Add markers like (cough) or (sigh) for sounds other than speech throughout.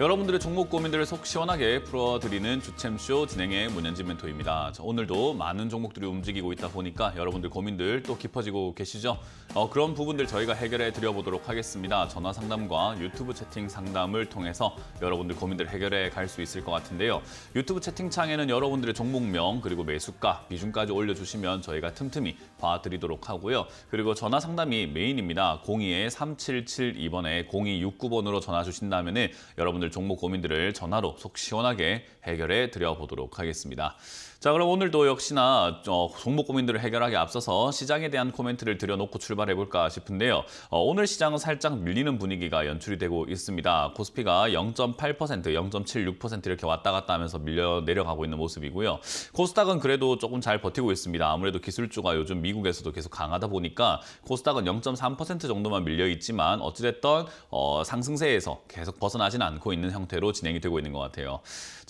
여러분들의 종목 고민들을 속 시원하게 풀어드리는 주챔쇼 진행의 문현진 멘토입니다. 자, 오늘도 많은 종목들이 움직이고 있다 보니까 여러분들 고민들 또 깊어지고 계시죠? 어, 그런 부분들 저희가 해결해 드려보도록 하겠습니다. 전화 상담과 유튜브 채팅 상담을 통해서 여러분들 고민들 해결해 갈 수 있을 것 같은데요. 유튜브 채팅창에는 여러분들의 종목명 그리고 매수가, 비중까지 올려주시면 저희가 틈틈이 봐드리도록 하고요. 그리고 전화 상담이 메인입니다. 02-3772번에 0269번으로 전화 주신다면 여러분 여러분들 종목 고민들을 전화로 속 시원하게 해결해 드려보도록 하겠습니다. 자 그럼 오늘도 역시나 어, 종목 고민들을 해결하기 앞서서 시장에 대한 코멘트를 드려놓고 출발해볼까 싶은데요. 어, 오늘 시장은 살짝 밀리는 분위기가 연출이 되고 있습니다. 코스피가 0.8%, 0.76% 이렇게 왔다 갔다 하면서 밀려 내려가고 있는 모습이고요. 코스닥은 그래도 조금 잘 버티고 있습니다. 아무래도 기술주가 요즘 미국에서도 계속 강하다 보니까 코스닥은 0.3% 정도만 밀려 있지만 어찌됐던 어, 상승세에서 계속 벗어나진 않고 있는 형태로 진행이 되고 있는 것 같아요.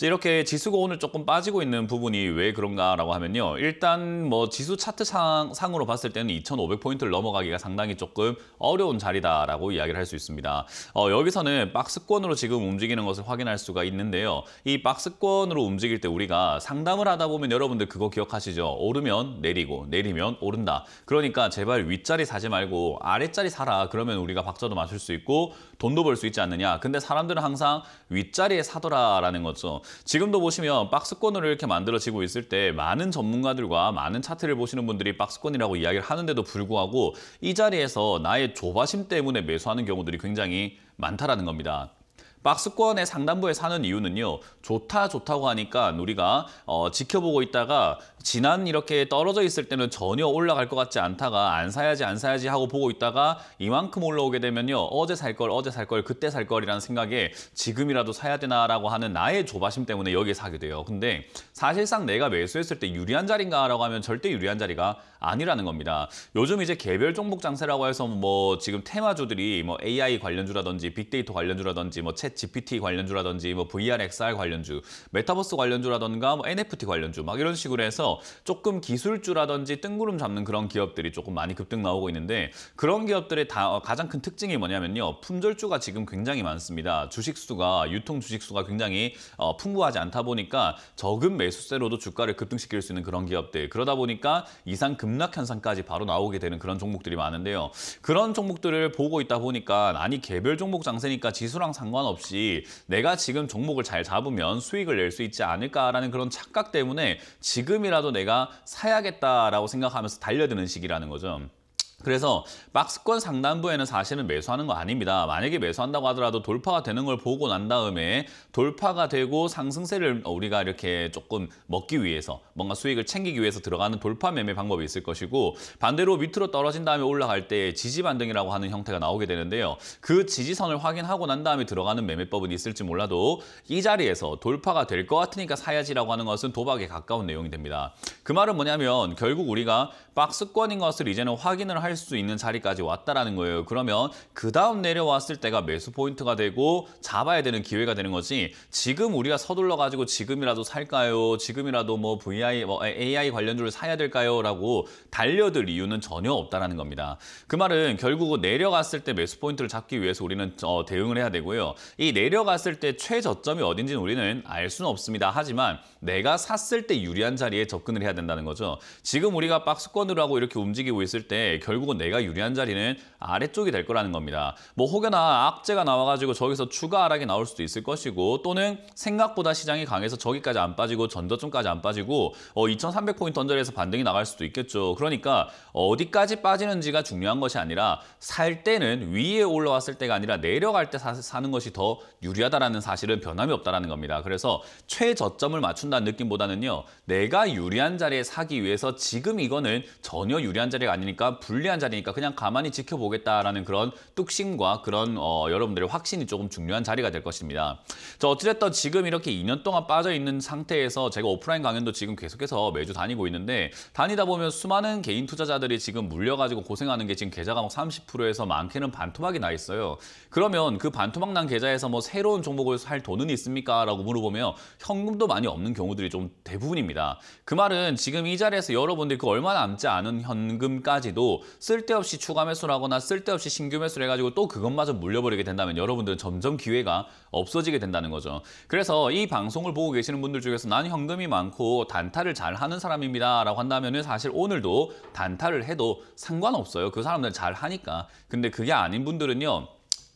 이렇게 지수가 오늘 조금 빠지고 있는 부분이 왜 그런가라고 하면요. 일단 뭐 지수 차트 상, 으로 봤을 때는 2,500포인트를 넘어가기가 상당히 조금 어려운 자리다라고 이야기를 할 수 있습니다. 어, 여기서는 박스권으로 지금 움직이는 것을 확인할 수가 있는데요. 이 박스권으로 움직일 때 우리가 상담을 하다 보면 여러분들 그거 기억하시죠? 오르면 내리고 내리면 오른다. 그러니까 제발 윗자리 사지 말고 아랫자리 사라. 그러면 우리가 박자도 맞출 수 있고 돈도 벌 수 있지 않느냐. 근데 사람들은 항상 윗자리에 사더라라는 거죠. 지금도 보시면 박스권으로 이렇게 만들어지고 있을 때 많은 전문가들과 많은 차트를 보시는 분들이 박스권이라고 이야기를 하는데도 불구하고 이 자리에서 나의 조바심 때문에 매수하는 경우들이 굉장히 많다라는 겁니다. 박스권의 상단부에 사는 이유는요. 좋다 좋다고 하니까 우리가 어, 지켜보고 있다가 지난 이렇게 떨어져 있을 때는 전혀 올라갈 것 같지 않다가 안 사야지 안 사야지 하고 보고 있다가 이만큼 올라오게 되면요. 어제 살 걸 어제 살 걸 그때 살 걸이라는 생각에 지금이라도 사야 되나라고 하는 나의 조바심 때문에 여기에 사게 돼요. 근데 사실상 내가 매수했을 때 유리한 자리인가라고 하면 절대 유리한 자리가 아니라는 겁니다. 요즘 이제 개별 종목 장세라고 해서 뭐 지금 테마주들이 뭐 AI 관련주라든지 빅데이터 관련주라든지 뭐 챗 GPT 관련주라든지 뭐 VR XR 관련주, 메타버스 관련주라든가 뭐 NFT 관련주 막 이런 식으로 해서 조금 기술주라든지 뜬구름 잡는 그런 기업들이 조금 많이 급등 나오고 있는데 그런 기업들의 다, 어, 가장 큰 특징이 뭐냐면요. 품절주가 지금 굉장히 많습니다. 주식수가, 유통 주식수가 굉장히 어, 풍부하지 않다 보니까 적은 매수 수세로도 주가를 급등시킬 수 있는 그런 기업들. 그러다 보니까 이상 급락 현상까지 바로 나오게 되는 그런 종목들이 많은데요. 그런 종목들을 보고 있다 보니까 아니 개별 종목 장세니까 지수랑 상관없이 내가 지금 종목을 잘 잡으면 수익을 낼 수 있지 않을까라는 그런 착각 때문에 지금이라도 내가 사야겠다라고 생각하면서 달려드는 시기라는 거죠. 그래서 박스권 상단부에는 사실은 매수하는 거 아닙니다. 만약에 매수한다고 하더라도 돌파가 되는 걸 보고 난 다음에 돌파가 되고 상승세를 우리가 이렇게 조금 먹기 위해서 뭔가 수익을 챙기기 위해서 들어가는 돌파 매매 방법이 있을 것이고 반대로 밑으로 떨어진 다음에 올라갈 때 지지 반등이라고 하는 형태가 나오게 되는데요. 그 지지선을 확인하고 난 다음에 들어가는 매매법은 있을지 몰라도 이 자리에서 돌파가 될 것 같으니까 사야지라고 하는 것은 도박에 가까운 내용이 됩니다. 그 말은 뭐냐면 결국 우리가 박스권인 것을 이제는 확인을 할 할수 있는 자리까지 왔다라는 거예요. 그러면 그 다음 내려왔을 때가 매수 포인트가 되고 잡아야 되는 기회가 되는 거지 지금 우리가 서둘러 가지고 지금이라도 살까요? 지금이라도 뭐 VI, 뭐 AI 관련주를 사야 될까요? 라고 달려들 이유는 전혀 없다라는 겁니다. 그 말은 결국은 내려갔을 때 매수 포인트를 잡기 위해서 우리는 어, 대응을 해야 되고요. 이 내려갔을 때 최저점이 어딘지는 우리는 알 수는 없습니다. 하지만 내가 샀을 때 유리한 자리에 접근을 해야 된다는 거죠. 지금 우리가 박스권으로 하고 이렇게 움직이고 있을 때 결국 결국은 내가 유리한 자리는 아래쪽이 될 거라는 겁니다. 뭐 혹여나 악재가 나와가지고 저기서 추가 하락이 나올 수도 있을 것이고 또는 생각보다 시장이 강해서 저기까지 안 빠지고 전저점까지 안 빠지고 어, 2,300포인트 언저리에서 반등이 나갈 수도 있겠죠. 그러니까 어디까지 빠지는지가 중요한 것이 아니라 살 때는 위에 올라왔을 때가 아니라 내려갈 때 사, 사는 것이 더유리하다는 사실은 변함이 없다는 겁니다. 그래서 최저점을 맞춘다는 느낌보다는요. 내가 유리한 자리에 사기 위해서 지금 이거는 전혀 유리한 자리가 아니니까 불리한 편리한 자리니까 그냥 가만히 지켜보겠다라는 그런 뚝심과 그런 어, 여러분들의 확신이 조금 중요한 자리가 될 것입니다. 자, 어찌됐든 지금 이렇게 2년 동안 빠져있는 상태에서 제가 오프라인 강연도 지금 계속해서 매주 다니고 있는데 다니다 보면 수많은 개인 투자자들이 지금 물려가지고 고생하는 게 지금 계좌가 막 30%에서 많게는 반토막이 나 있어요. 그러면 그 반토막 난 계좌에서 뭐 새로운 종목을 살 돈은 있습니까? 라고 물어보면 현금도 많이 없는 경우들이 좀 대부분입니다. 그 말은 지금 이 자리에서 여러분들이 그 얼마 남지 않은 현금까지도 쓸데없이 추가 매수를 하거나 쓸데없이 신규 매수를 해가지고 또 그것마저 물려버리게 된다면 여러분들은 점점 기회가 없어지게 된다는 거죠. 그래서 이 방송을 보고 계시는 분들 중에서 난 현금이 많고 단타를 잘 하는 사람입니다 라고 한다면 사실 오늘도 단타를 해도 상관없어요. 그 사람들은 잘 하니까. 근데 그게 아닌 분들은요.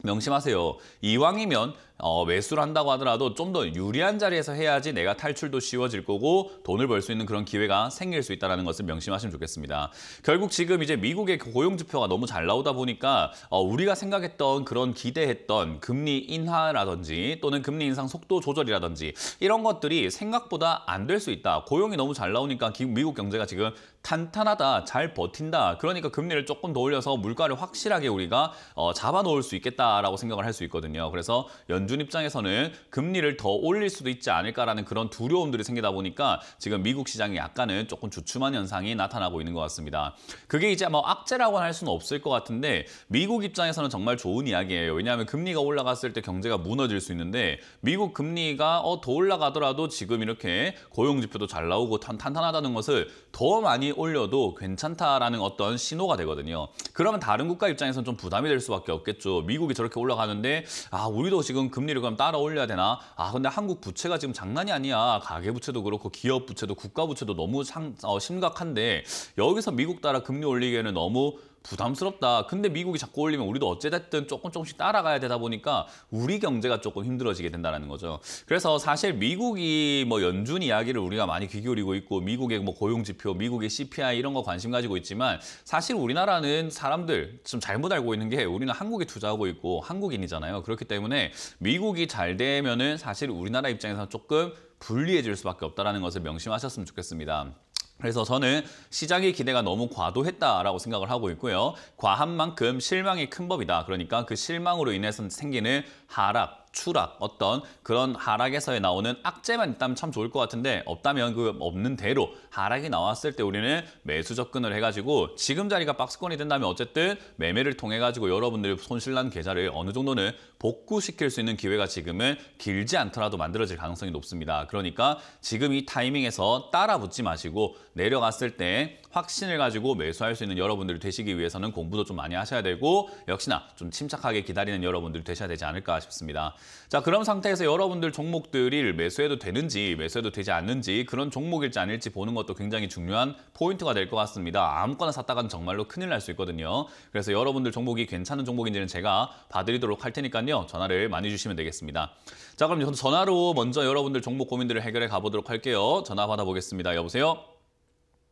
명심하세요. 이왕이면 어, 매수를 한다고 하더라도 좀 더 유리한 자리에서 해야지 내가 탈출도 쉬워질 거고 돈을 벌 수 있는 그런 기회가 생길 수 있다는 것을 명심하시면 좋겠습니다. 결국 지금 이제 미국의 그 고용지표가 너무 잘 나오다 보니까 어, 우리가 생각했던 그런 기대했던 금리 인하라든지 또는 금리 인상 속도 조절이라든지 이런 것들이 생각보다 안 될 수 있다. 고용이 너무 잘 나오니까 미국 경제가 지금 탄탄하다, 잘 버틴다. 그러니까 금리를 조금 더 올려서 물가를 확실하게 우리가 어, 잡아놓을 수 있겠다라고 생각을 할 수 있거든요. 그래서 연 연준 입장에서는 금리를 더 올릴 수도 있지 않을까라는 그런 두려움들이 생기다 보니까 지금 미국 시장이 약간은 조금 주춤한 현상이 나타나고 있는 것 같습니다. 그게 이제 뭐 악재라고는 할 수는 없을 것 같은데 미국 입장에서는 정말 좋은 이야기예요. 왜냐하면 금리가 올라갔을 때 경제가 무너질 수 있는데 미국 금리가 어, 더 올라가더라도 지금 이렇게 고용지표도 잘 나오고 탄, 탄탄하다는 것을 더 많이 올려도 괜찮다라는 어떤 신호가 되거든요. 그러면 다른 국가 입장에서는 좀 부담이 될 수밖에 없겠죠. 미국이 저렇게 올라가는데 아 우리도 지금 금리를 그럼 따라 올려야 되나? 아 근데 한국 부채가 지금 장난이 아니야. 가계 부채도 그렇고 기업 부채도 국가 부채도 너무 상, 어, 심각한데 여기서 미국 따라 금리 올리기에는 너무 부담스럽다. 근데 미국이 자꾸 올리면 우리도 어찌됐든 조금 조금씩 따라가야 되다 보니까 우리 경제가 조금 힘들어지게 된다는 거죠. 그래서 사실 미국이 뭐 연준 이야기를 우리가 많이 귀 기울이고 있고 미국의 뭐 고용지표, 미국의 CPI 이런 거 관심 가지고 있지만 사실 우리나라는 사람들 좀 잘못 알고 있는 게 우리는 한국에 투자하고 있고 한국인이잖아요. 그렇기 때문에 미국이 잘 되면은 사실 우리나라 입장에서 조금 불리해질 수밖에 없다는 것을 명심하셨으면 좋겠습니다. 그래서 저는 시작의 기대가 너무 과도했다라고 생각을 하고 있고요. 과한 만큼 실망이 큰 법이다. 그러니까 그 실망으로 인해서 생기는 하락, 추락, 어떤 그런 하락에서에 나오는 악재만 있다면 참 좋을 것 같은데 없다면 그 없는 대로 하락이 나왔을 때 우리는 매수 접근을 해가지고 지금 자리가 박스권이 된다면 어쨌든 매매를 통해가지고 여러분들 손실난 계좌를 어느 정도는 복구시킬 수 있는 기회가 지금은 길지 않더라도 만들어질 가능성이 높습니다. 그러니까 지금 이 타이밍에서 따라 붙지 마시고 내려갔을 때 확신을 가지고 매수할 수 있는 여러분들이 되시기 위해서는 공부도 좀 많이 하셔야 되고 역시나 좀 침착하게 기다리는 여러분들이 되셔야 되지 않을까 싶습니다. 자, 그런 상태에서 여러분들 종목들을 매수해도 되는지 매수해도 되지 않는지 그런 종목일지 아닐지 보는 것도 굉장히 중요한 포인트가 될 것 같습니다. 아무거나 샀다가는 정말로 큰일 날 수 있거든요. 그래서 여러분들 종목이 괜찮은 종목인지는 제가 봐드리도록 할 테니까요. 전화를 많이 주시면 되겠습니다. 자, 그럼 전화로 먼저 여러분들 종목 고민들을 해결해 가보도록 할게요. 전화 받아보겠습니다. 여보세요?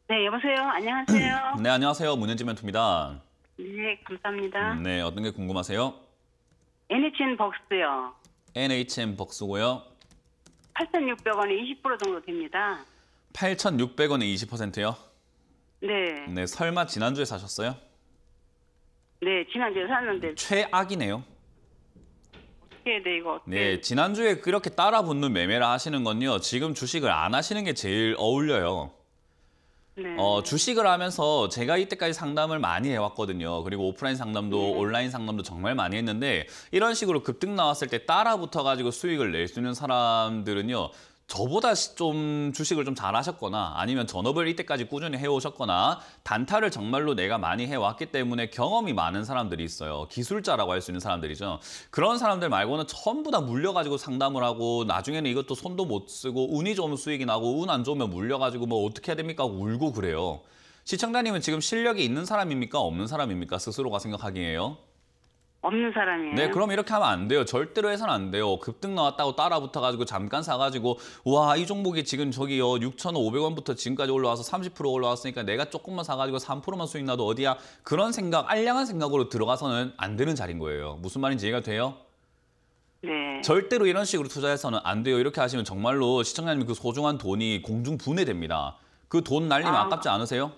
네, 여보세요. 안녕하세요. (clears throat) 네, 안녕하세요. 문현지 멘트입니다 네, 감사합니다. 음, 네, 어떤 게 궁금하세요? NHN 벅스요. NHM 벅수고요. 8,600원에 20% 정도 됩니다. 8,600원에 20%요? 네. 네, 설마 지난주에 사셨어요? 네, 지난주에 샀는데. 최악이네요. 네, 네, 이 네, 지난주에 그렇게 따라 붙는 매매를 하시는 건요. 지금 주식을 안 하시는 게 제일 어울려요. 네. 어, 주식을 하면서 제가 이때까지 상담을 많이 해왔거든요. 그리고 오프라인 상담도 네. 온라인 상담도 정말 많이 했는데 이런 식으로 급등 나왔을 때 따라 붙어가지고 수익을 낼 수 있는 사람들은요. 저보다 좀 주식을 좀 잘하셨거나 아니면 전업을 이때까지 꾸준히 해오셨거나 단타를 정말로 내가 많이 해왔기 때문에 경험이 많은 사람들이 있어요. 기술자라고 할 수 있는 사람들이죠. 그런 사람들 말고는 전부 다 물려가지고 상담을 하고 나중에는 이것도 손도 못 쓰고 운이 좋으면 수익이 나고 운 안 좋으면 물려가지고 뭐 어떻게 해야 됩니까? 울고 그래요. 시청자님은 지금 실력이 있는 사람입니까? 없는 사람입니까? 스스로가 생각하기에요. 없는 사람이에요. 네, 그럼 이렇게 하면 안 돼요. 절대로 해서는 안 돼요. 급등 나왔다고 따라 붙어가지고 잠깐 사가지고 우 와, 이 종목이 지금 저기요 6,500원부터 어, 지금까지 올라와서 30% 올라왔으니까 내가 조금만 사가지고 3%만 수익 나도 어디야? 그런 생각, 알량한 생각으로 들어가서는 안 되는 자리인 거예요. 무슨 말인지 이해가 돼요? 네. 절대로 이런 식으로 투자해서는 안 돼요. 이렇게 하시면 정말로 시청자님 그 소중한 돈이 공중 분해됩니다. 그 돈 날리면 아... 아깝지 않으세요?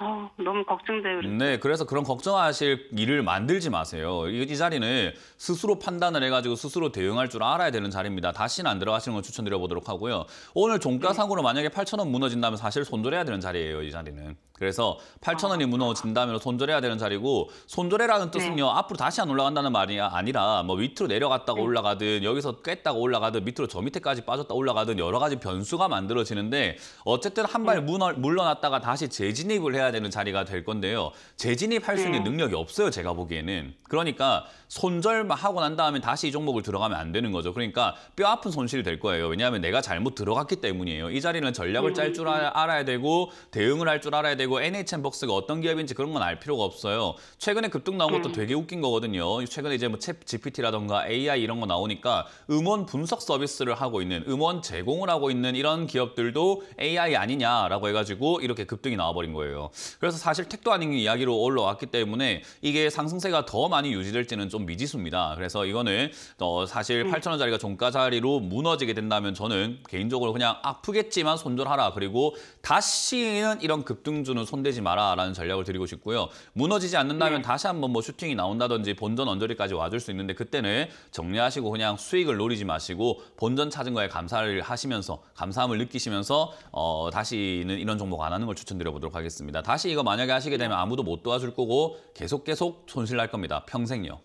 어, 너무 걱정돼요. 그 네, 그래서 그런 걱정하실 일을 만들지 마세요. 이, 이 자리는 스스로 판단을 해가지고 스스로 대응할 줄 알아야 되는 자리입니다. 다시는 안 들어가시는 걸 추천드려보도록 하고요. 오늘 종가상으로 네. 만약에 8천 원 무너진다면 사실 손절해야 되는 자리예요, 이 자리는. 그래서 8천 원이 아. 무너진다면 손절해야 되는 자리고 손절해라는 뜻은요, 네. 앞으로 다시 안 올라간다는 말이 아니라 뭐 밑으로 내려갔다가 네. 올라가든 여기서 깼다가 올라가든 밑으로 저 밑에까지 빠졌다 올라가든 여러 가지 변수가 만들어지는데 어쨌든 한발 네. 물러났다가 다시 재진입을 해야 가야 되는 자리가 될 건데요. 재진입할 수 있는 네. 능력이 없어요, 제가 보기에는. 그러니까 손절하고 난 다음에 다시 이 종목을 들어가면 안 되는 거죠. 그러니까 뼈 아픈 손실이 될 거예요. 왜냐하면 내가 잘못 들어갔기 때문이에요. 이 자리는 전략을 짤 줄 알아야 되고 대응을 할 줄 알아야 되고 NHN 벅스가 어떤 기업인지 그런 건 알 필요가 없어요. 최근에 급등 나온 것도 네. 되게 웃긴 거거든요. 최근에 이제 뭐챗 GPT라던가 AI 이런 거 나오니까 음원 분석 서비스를 하고 있는 음원 제공을 하고 있는 이런 기업들도 AI 아니냐라고 해가지고 이렇게 급등이 나와버린 거예요. 그래서 사실 택도 아닌 이야기로 올라왔기 때문에 이게 상승세가 더 많이 유지될지는 좀 미지수입니다. 그래서 이거는 어, 사실 음. 8천 원짜리가 종가 자리로 무너지게 된다면 저는 개인적으로 그냥 아프겠지만 손절하라. 그리고 다시는 이런 급등주는 손대지 마라라는 전략을 드리고 싶고요. 무너지지 않는다면 네. 다시 한번 뭐 슈팅이 나온다든지 본전 언저리까지 와줄 수 있는데 그때는 정리하시고 그냥 수익을 노리지 마시고 본전 찾은 거에 감사를 하시면서 감사함을 느끼시면서 어, 다시는 이런 종목 안 하는 걸 추천드려 보도록 하겠습니다. 다시 이거 만약에 하시게 되면 아무도 못 도와줄 거고 계속 계속 손실 날 겁니다. 평생요.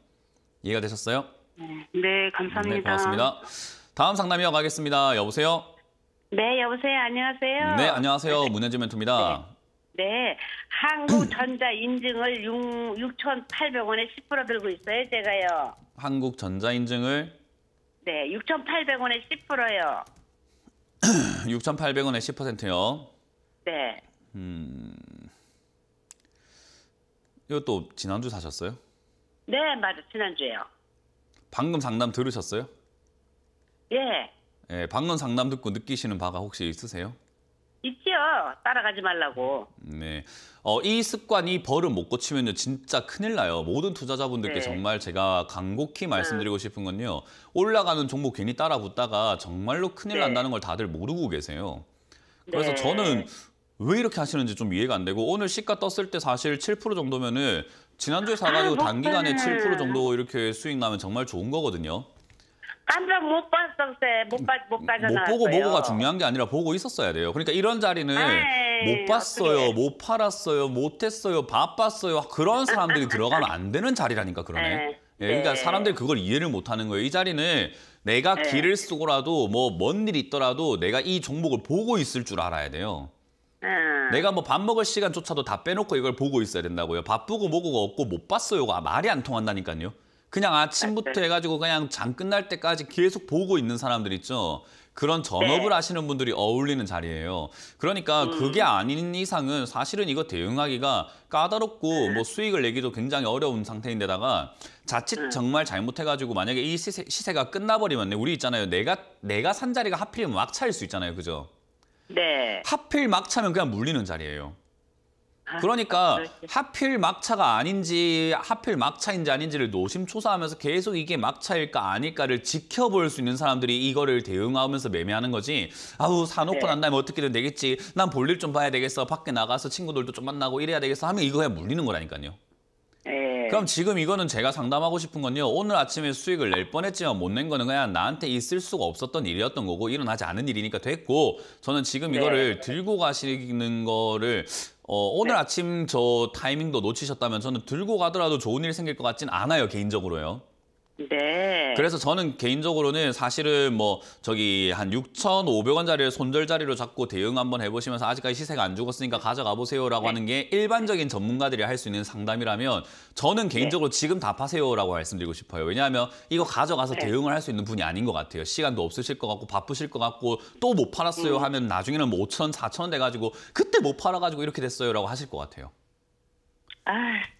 이해가 되셨어요? 네, 네 감사합니다. 네, 고맙습니다. 다음 상담 이어가겠습니다. 여보세요? 네, 여보세요. 안녕하세요. 네, 안녕하세요. 네. 문현지 멘트입니다 네. 네. 한국전자 인증을 6, 6,800원에 10% 들고 있어요, 제가요. 한국전자 인증을? 네, 6,800원에 10%요. 6,800원에 10%요? 네. 음, 이것도 지난주 사셨어요? 네, 맞아 지난주에요. 방금 상담 들으셨어요? 예. 예, 방금 상담 듣고 느끼시는 바가 혹시 있으세요? 있지요. 따라가지 말라고. 네. 어, 이 습관, 이 벌을 못 고치면요. 진짜 큰일 나요. 모든 투자자분들께 네. 정말 제가 간곡히 음. 말씀드리고 싶은 건요. 올라가는 종목 괜히 따라 붙다가 정말로 큰일 네. 난다는 걸 다들 모르고 계세요. 그래서 네. 저는 왜 이렇게 하시는지 좀 이해가 안 되고 오늘 시가 떴을 때 사실 7% 정도면은 지난주에 사가지고 아, 단기간에 7% 정도 이렇게 수익 나면 정말 좋은 거거든요. 깜짝 못 봤었어요. 못, 봐, 못못 음, 보고 뭐고가 중요한 게 아니라 보고 있었어야 돼요. 그러니까 이런 자리는 에이, 못 봤어요, 어떻게... 못 팔았어요, 못 했어요, 바빴어요. 그런 사람들이 들어가면 안 되는 자리라니까 그러네. 에이. 네, 예, 그러니까 네. 사람들이 그걸 이해를 못하는 거예요. 이 자리는 내가 네. 길을 쓰고라도 뭐 먼 일 있더라도 내가 이 종목을 보고 있을 줄 알아야 돼요. 예. 내가 뭐 밥 먹을 시간조차도 다 빼놓고 이걸 보고 있어야 된다고요. 바쁘고 뭐고 가 없고 못 봤어요가 아, 말이 안 통한다니까요. 그냥 아침부터 네. 해가지고 그냥 장 끝날 때까지 계속 보고 있는 사람들 있죠. 그런 전업을 네. 하시는 분들이 어울리는 자리예요. 그러니까 음. 그게 아닌 이상은 사실은 이거 대응하기가 까다롭고 음. 뭐 수익을 내기도 굉장히 어려운 상태인데다가 자칫 음. 정말 잘못해가지고 만약에 이 시세, 시세가 끝나버리면 우리 있잖아요. 내가 내가 산 자리가 하필이면 왁 차일 수 있잖아요. 그죠? 네. 하필 막차면 그냥 물리는 자리예요. 아, 그러니까 하필 막차가 아닌지 하필 막차인지 아닌지를 노심초사하면서 계속 이게 막차일까 아닐까를 지켜볼 수 있는 사람들이 이거를 대응하면서 매매하는 거지 아우 사놓고 네. 난 다음에 어떻게든 되겠지 난 볼일 좀 봐야 되겠어 밖에 나가서 친구들도 좀 만나고 이래야 되겠어 하면 이거 그냥 물리는 거라니까요 예. 그럼 지금 이거는 제가 상담하고 싶은 건요. 오늘 아침에 수익을 낼 뻔했지만 못 낸 거는 그냥 나한테 있을 수가 없었던 일이었던 거고 일어나지 않은 일이니까 됐고 저는 지금 네. 이거를 네. 들고 가시는 거를 어, 오늘 네. 아침 저 타이밍도 놓치셨다면 저는 들고 가더라도 좋은 일이 생길 것 같진 않아요, 개인적으로요. 네. 그래서 저는 개인적으로는 사실은 뭐 저기 한 6,500원짜리를 손절자리로 잡고 대응 한번 해보시면서 아직까지 시세가 안 죽었으니까 가져가 보세요라고 네. 하는 게 일반적인 전문가들이 할 수 있는 상담이라면 저는 네. 개인적으로 네. 지금 답하세요라고 말씀드리고 싶어요. 왜냐하면 이거 가져가서 네. 대응을 할 수 있는 분이 아닌 것 같아요. 시간도 없으실 것 같고 바쁘실 것 같고 또 못 팔았어요 음. 하면 나중에는 뭐5 0 0 0 4,000원 돼가지고 그때 못 팔아가지고 이렇게 됐어요라고 하실 것 같아요.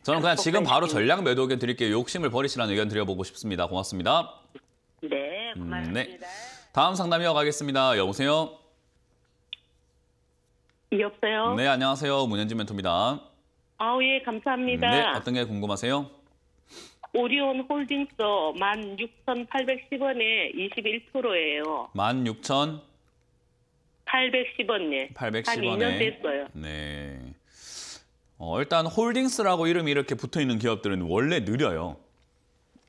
저는 그냥 지금 바로 전략 매도 의견 드릴게요. 욕심을 버리시라는 의견 드려보고 싶습니다. 고맙습니다. 네, 고맙습니다. 음, 네. 다음 상담이 어가겠습니다. 여보세요? 여보세요? 네, 안녕하세요. 문현진 멘토입니다. 아, 우 예, 감사합니다. 네, 어떤 게 궁금하세요? 오리온 홀딩스 16,810원에 21%예요. 16,810원, 네. 810원에. 한 2년 됐어요. 네. 어, 일단 홀딩스라고 이름이 이렇게 붙어 있는 기업들은 원래 느려요.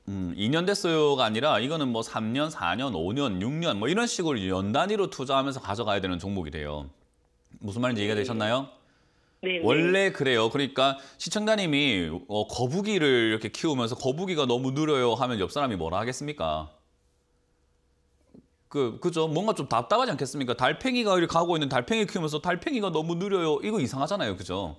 음, 2년 됐어요가 아니라 이거는 뭐 3년, 4년, 5년, 6년 뭐 이런 식으로 연 단위로 투자하면서 가져가야 되는 종목이 돼요. 무슨 말인지 이해가 되셨나요? 네네. 네. 원래 그래요. 그러니까 시청자님이 어, 거북이를 이렇게 키우면서 거북이가 너무 느려요 하면 옆 사람이 뭐라 하겠습니까? 그, 그죠? 뭔가 좀 답답하지 않겠습니까? 달팽이가 가고 있는 달팽이 키우면서 달팽이가 너무 느려요. 이거 이상하잖아요. 그죠?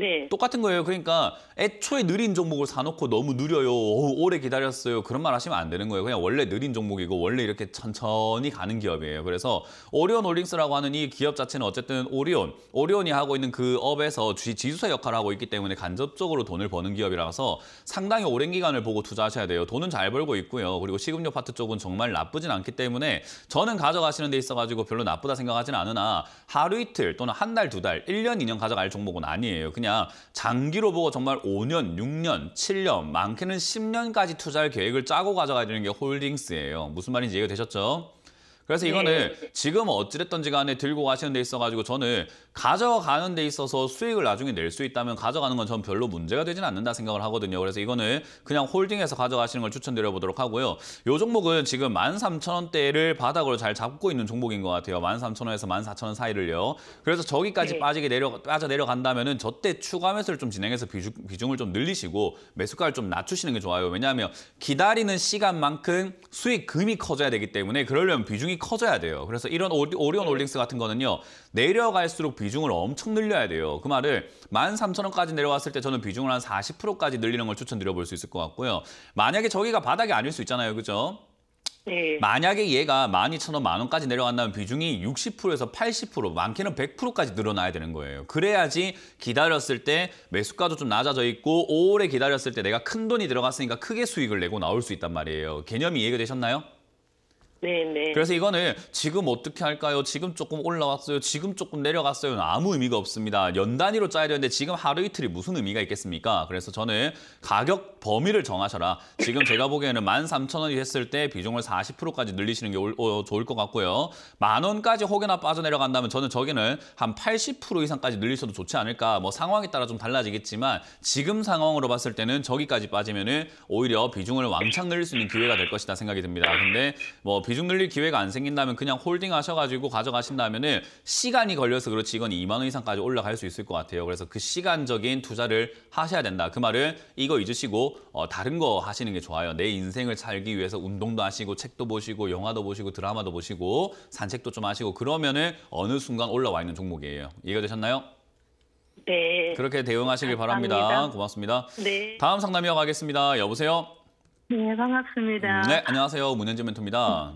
네. 똑같은 거예요. 그러니까 애초에 느린 종목을 사놓고 너무 느려요. 오, 래 기다렸어요. 그런 말 하시면 안 되는 거예요. 그냥 원래 느린 종목이고 원래 이렇게 천천히 가는 기업이에요. 그래서 오리온 홀딩스라고 하는 이 기업 자체는 어쨌든 오리온, 오리온이 하고 있는 그 업에서 지, 지수의 역할을 하고 있기 때문에 간접적으로 돈을 버는 기업이라서 상당히 오랜 기간을 보고 투자하셔야 돼요. 돈은 잘 벌고 있고요. 그리고 식음료 파트 쪽은 정말 나쁘진 않기 때문에 저는 가져가시는 데 있어가지고 별로 나쁘다 생각하진 않으나 하루 이틀 또는 한 달, 두 달, 일 년 이 년 가져갈 종목은 아니에요. 그냥 하느냐 장기로 보고 정말 5년, 6년, 7년, 많게는 10년까지 투자할 계획을 짜고 가져가야 되는 게 홀딩스예요. 무슨 말인지 이해가 되셨죠? 그래서 네. 이거는 네. 지금 어찌됐든지 간에 들고 가시는 데 있어가지고 저는 가져가는 데 있어서 수익을 나중에 낼 수 있다면 가져가는 건 전 별로 문제가 되진 않는다 생각을 하거든요. 그래서 이거는 그냥 홀딩해서 가져가시는 걸 추천드려 보도록 하고요. 이 종목은 지금 13,000원대를 바닥으로 잘 잡고 있는 종목인 것 같아요. 13,000원에서 14,000원 사이를요. 그래서 저기까지 네. 빠지게 내려 빠져 내려간다면은 저때 추가 매수를 좀 진행해서 비중, 비중을 좀 늘리시고 매수가를 좀 낮추시는 게 좋아요. 왜냐하면 기다리는 시간만큼 수익금이 커져야 되기 때문에 그러려면 비중이 커져야 돼요. 그래서 이런 오리온 올링스 같은 거는요. 내려갈수록 비중을 엄청 늘려야 돼요. 그 말을 13,000원까지 내려왔을 때 저는 비중을 한 40%까지 늘리는 걸 추천드려 볼 수 있을 것 같고요. 만약에 저기가 바닥이 아닐 수 있잖아요. 그죠? 네. 만약에 얘가 12,000원, 만원까지 내려간다면 비중이 60%에서 80%, 많게는 100%까지 늘어나야 되는 거예요. 그래야지 기다렸을 때 매수가도 좀 낮아져 있고 오래 기다렸을 때 내가 큰 돈이 들어갔으니까 크게 수익을 내고 나올 수 있단 말이에요. 개념이 이해가 되셨나요? 네, 네. 그래서 이거는 지금 어떻게 할까요? 지금 조금 올라왔어요. 지금 조금 내려갔어요. 아무 의미가 없습니다. 연 단위로 짜야 되는데 지금 하루 이틀이 무슨 의미가 있겠습니까? 그래서 저는 가격 범위를 정하셔라. 지금 제가 보기에는 만 삼천 원이 됐을 때 비중을 사십 프로까지 늘리시는 게 올, 어, 좋을 것 같고요. 만 원까지 혹여나 빠져내려간다면 저는 저기는 한 팔십 프로 이상까지 늘리셔도 좋지 않을까. 뭐 상황에 따라 좀 달라지겠지만 지금 상황으로 봤을 때는 저기까지 빠지면은 오히려 비중을 왕창 늘릴 수 있는 기회가 될 것이다 생각이 듭니다. 근데 뭐 비중 늘릴 기회가 안 생긴다면 그냥 홀딩 하셔가지고 가져가신다면은 시간이 걸려서 그렇지 이건 2만 원 이상까지 올라갈 수 있을 것 같아요. 그래서 그 시간적인 투자를 하셔야 된다. 그 말은 이거 잊으시고 어, 다른 거 하시는 게 좋아요. 내 인생을 살기 위해서 운동도 하시고 책도 보시고 영화도 보시고 드라마도 보시고 산책도 좀 하시고 그러면은 어느 순간 올라와 있는 종목이에요. 이해가 되셨나요? 네. 그렇게 대응하시길 감사합니다. 바랍니다. 고맙습니다. 네. 다음 상담이어 가겠습니다. 여보세요? 네, 반갑습니다. 네, 안녕하세요. 문현지 멘토입니다.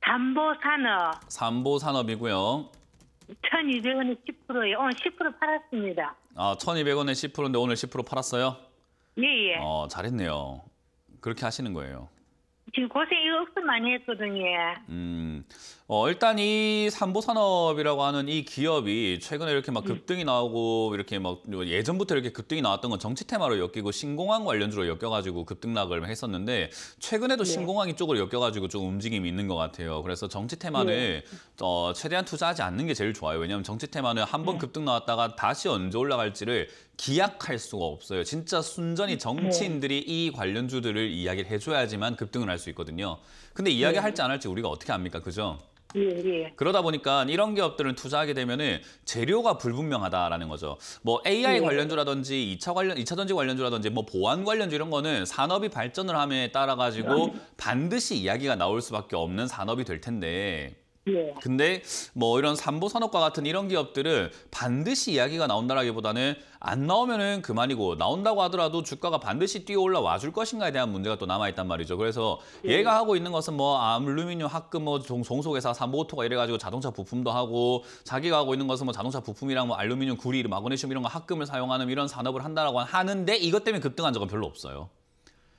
담보산업. 삼보산업이고요. 1,200원에 10%에 오늘 10% 팔았습니다. 아, 1,200원에 10%인데 오늘 10% 팔았어요? 예, 예. 어, 잘했네요. 그렇게 하시는 거예요. 지금 고생 이거 억 많이 했거든요. 음, 어, 일단 이 삼보산업이라고 하는 이 기업이 최근에 이렇게 막 음. 급등이 나오고 이렇게 막 예전부터 이렇게 급등이 나왔던 건 정치 테마로 엮이고 신공항 관련주로 엮여가지고 급등락을 했었는데 최근에도 네. 신공항 이쪽으로 엮여가지고 좀 움직임이 있는 것 같아요. 그래서 정치 테마를 네. 어, 최대한 투자하지 않는 게 제일 좋아요. 왜냐하면 정치 테마는 한번 네. 급등 나왔다가 다시 언제 올라갈지를 기약할 수가 없어요. 진짜 순전히 네. 정치인들이 네. 이 관련주들을 이야기를 해줘야지만 급등을 할 수 있거든요. 근데 네. 이야기할지 안 할지 우리가 어떻게 압니까? 그죠? 예, 예. 그러다 보니까 이런 기업들을 투자하게 되면은 재료가 불분명하다라는 거죠. 뭐 AI 예. 관련주라든지 이차 관련 이차 전지 관련주라든지 뭐 보안 관련주 이런 거는 산업이 발전을 함에 따라 가지고 네. 반드시 이야기가 나올 수밖에 없는 산업이 될 텐데 예. 근데 뭐 이런 삼보 산업과 같은 이런 기업들은 반드시 이야기가 나온다라기보다는 안 나오면은 그만이고 나온다고 하더라도 주가가 반드시 뛰어 올라와 줄 것인가에 대한 문제가 또 남아 있단 말이죠. 그래서 예. 얘가 하고 있는 것은 뭐 알루미늄 아, 합금 뭐 종속회사 삼보호토가 이래 가지고 자동차 부품도 하고 자기가 하고 있는 것은 뭐 자동차 부품이랑 뭐 알루미늄 구리, 마그네슘 이런 거 합금을 사용하는 이런 산업을 한다라고 하는데 이것 때문에 급등한 적은 별로 없어요.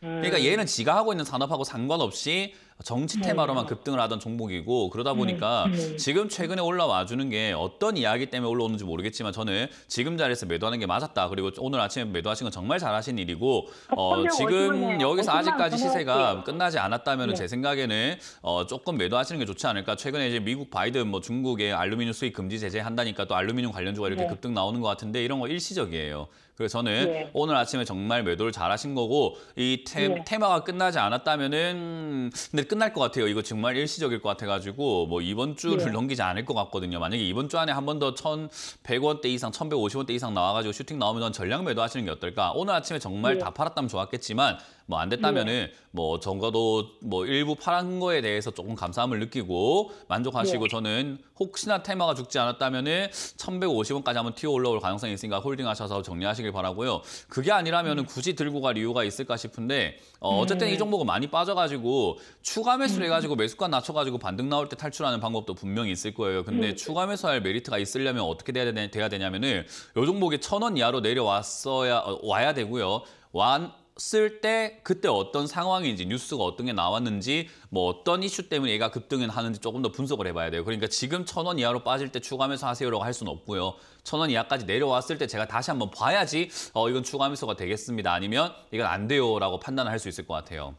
그러니까 음. 얘는 지가 하고 있는 산업하고 상관없이 정치 네. 테마로만 급등을 하던 종목이고 그러다 네. 보니까 네. 지금 최근에 올라와 주는 게 어떤 이야기 때문에 올라오는지 모르겠지만 저는 지금 자리에서 매도하는 게 맞았다. 그리고 오늘 아침에 매도하신 건 정말 잘하신 일이고 어, 어 지금 여기서 아직까지 시세가 끝나지 않았다면 네. 제 생각에는 어, 조금 매도하시는 게 좋지 않을까. 최근에 이제 미국 바이든 뭐 중국에 알루미늄 수입 금지 제재 한다니까 또 알루미늄 관련주가 이렇게 네. 급등 나오는 것 같은데 이런 거 일시적이에요. 그래서 저는 예. 오늘 아침에 정말 매도를 잘하신 거고 이 테, 예. 마가 끝나지 않았다면은 근데 끝날 것 같아요. 이거 정말 일시적일 것 같아가지고 뭐 이번 주를 네. 넘기지 않을 것 같거든요. 만약에 이번 주 안에 한 번 더1 1 0 0 원대 이상, 1 1 5 0 원대 이상 나와가지고 슈팅 나오면 전량 매도하시는 게 어떨까? 오늘 아침에 정말 네. 다 팔았다면 좋았겠지만 뭐안 됐다면은 네. 뭐 적어도 뭐 일부 파란 거에 대해서 조금 감사함을 느끼고 만족하시고 네. 저는 혹시나 테마가 죽지 않았다면은 1 1 5 0 원까지 한번 튀어 올라올 가능성이 있으니까 홀딩하셔서 정리하시길 바라고요. 그게 아니라면은 음. 굳이 들고 갈 이유가 있을까 싶은데 어, 음. 어쨌든 이 종목은 많이 빠져가지고 추가 매수를 음. 해가지고 매수가 낮춰가지고 반등 나올 때 탈출하는 방법도 분명히 있을 거예요. 근데 음. 추가 매수할 메리트가 있으려면 어떻게 돼야, 되냐, 돼야 되냐면은 이 종목이 천 원 이하로 내려왔어야 어, 와야 되고요. 완 쓸때 그때 어떤 상황인지 뉴스가 어떤 게 나왔는지 뭐 어떤 이슈 때문에 얘가 급등을 하는지 조금 더 분석을 해봐야 돼요. 그러니까 지금 천 원 이하로 빠질 때 추가하면서 하세요라고 할 수는 없고요. 천 원 이하까지 내려왔을 때 제가 다시 한번 봐야지 어 이건 추가하면서가 되겠습니다. 아니면 이건 안 돼요라고 판단을 할 수 있을 것 같아요.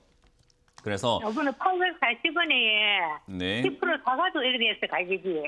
그래서 이번에 840원에 네. 10% 사가지고 이렇게 해서 가격이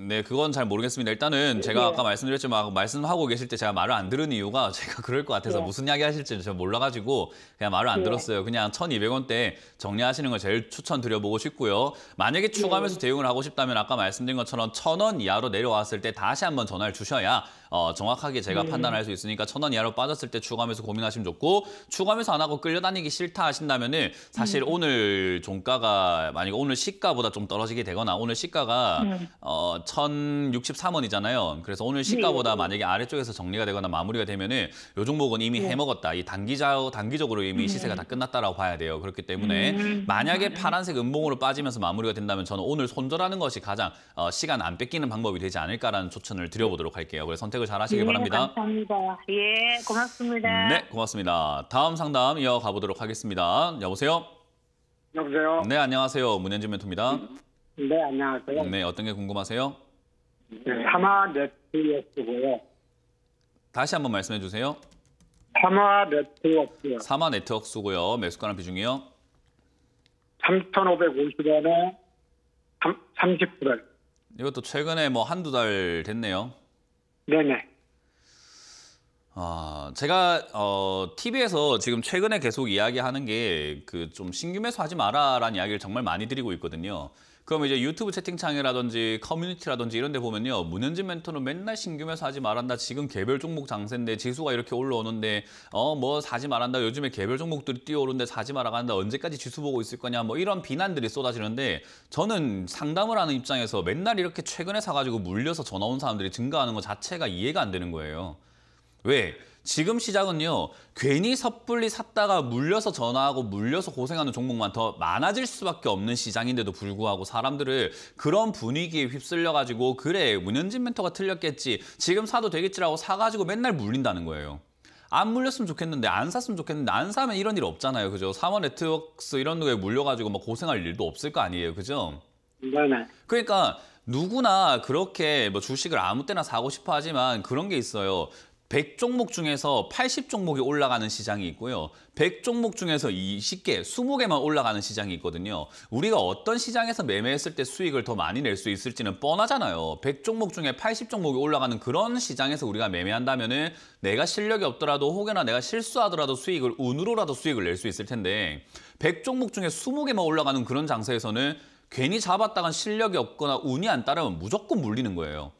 네, 그건 잘 모르겠습니다. 일단은 예, 제가 예. 아까 말씀드렸지만 말씀하고 계실 때 제가 말을 안 들은 이유가 (laughs) 제가 그럴 것 같아서 예. 무슨 이야기 하실지 제가 몰라가지고 그냥 말을 안 예. 들었어요. 그냥 1,200원대 정리하시는 걸 제일 추천드려보고 싶고요. 만약에 예. 추가하면서 대응을 하고 싶다면 아까 말씀드린 것처럼 1,000원 이하로 내려왔을 때 다시 한번 전화를 주셔야 어, 정확하게 제가 네. 판단할 수 있으니까 천 원 이하로 빠졌을 때 추가하면서 고민하시면 좋고 추가하면서 안 하고 끌려다니기 싫다 하신다면은 사실 음. 오늘 종가가 만약에 오늘 시가보다 좀 떨어지게 되거나 오늘 시가가 음. 어, 천육십삼 원이잖아요 그래서 오늘 네. 시가보다 네. 만약에 아래쪽에서 정리가 되거나 마무리가 되면은 요 종목은 이미 네. 해먹었다. 이 단기자 단기적으로 이미 네. 시세가 다 끝났다라고 봐야 돼요. 그렇기 때문에 음. 만약에 음. 파란색 음봉으로 빠지면서 마무리가 된다면 저는 오늘 손절하는 것이 가장 어, 시간 안 뺏기는 방법이 되지 않을까라는 추천을 드려보도록 할게요. 그래서 선택 선택을 잘 하시길 네, 바랍니다. 감사합니다. 예, 고맙습니다. 네, 고맙습니다. 다음 상담 이어가 보도록 하겠습니다. 여보세요? 여보세요? 네, 안녕하세요. 문현진 멘토입니다. 네, 안녕하세요. 네, 어떤 게 궁금하세요? 사마 네, 네트워크고요. 다시 한번 말씀해 주세요. 사마 네트워크요. 사마 네트워크 고요 매수가랑 비중이요? 3,550원에 30%. 이것도 최근에 뭐 한두 달 됐네요. 네네. 아, 제가 어, TV에서 지금 최근에 계속 이야기하는 게 그 좀 신규 매수 하지 마라라는 이야기를 정말 많이 드리고 있거든요. 그럼 이제 유튜브 채팅창이라든지 커뮤니티라든지 이런 데 보면요. 문현진 멘토는 맨날 신규면서 하지 말한다. 지금 개별 종목 장세인데 지수가 이렇게 올라오는데 어 뭐 사지 말한다. 요즘에 개별 종목들이 뛰어오는데 사지 말아간다. 언제까지 지수 보고 있을 거냐. 뭐 이런 비난들이 쏟아지는데 저는 상담을 하는 입장에서 맨날 이렇게 최근에 사가지고 물려서 전화 온 사람들이 증가하는 것 자체가 이해가 안 되는 거예요. 왜? 지금 시장은요. 괜히 섣불리 샀다가 물려서 전화하고 물려서 고생하는 종목만 더 많아질 수밖에 없는 시장인데도 불구하고 사람들을 그런 분위기에 휩쓸려가지고 그래 문현진 멘토가 틀렸겠지 지금 사도 되겠지라고 사가지고 맨날 물린다는 거예요. 안 물렸으면 좋겠는데 안 샀으면 좋겠는데 안 사면 이런 일 없잖아요. 그죠? 사원 네트워크스 이런 거에 물려가지고 막 뭐 고생할 일도 없을 거 아니에요. 그죠? 네네. 그러니까 누구나 그렇게 뭐 주식을 아무 때나 사고 싶어 하지만 그런 게 있어요. 100종목 중에서 80종목이 올라가는 시장이 있고요. 100종목 중에서 20개, 20개만 올라가는 시장이 있거든요. 우리가 어떤 시장에서 매매했을 때 수익을 더 많이 낼 수 있을지는 뻔하잖아요. 100종목 중에 80종목이 올라가는 그런 시장에서 우리가 매매한다면 은 내가 실력이 없더라도 혹여나 내가 실수하더라도 수익을 운으로라도 수익을 낼 수 있을 텐데 100종목 중에 20개만 올라가는 그런 장세에서는 괜히 잡았다간 실력이 없거나 운이 안 따르면 무조건 물리는 거예요.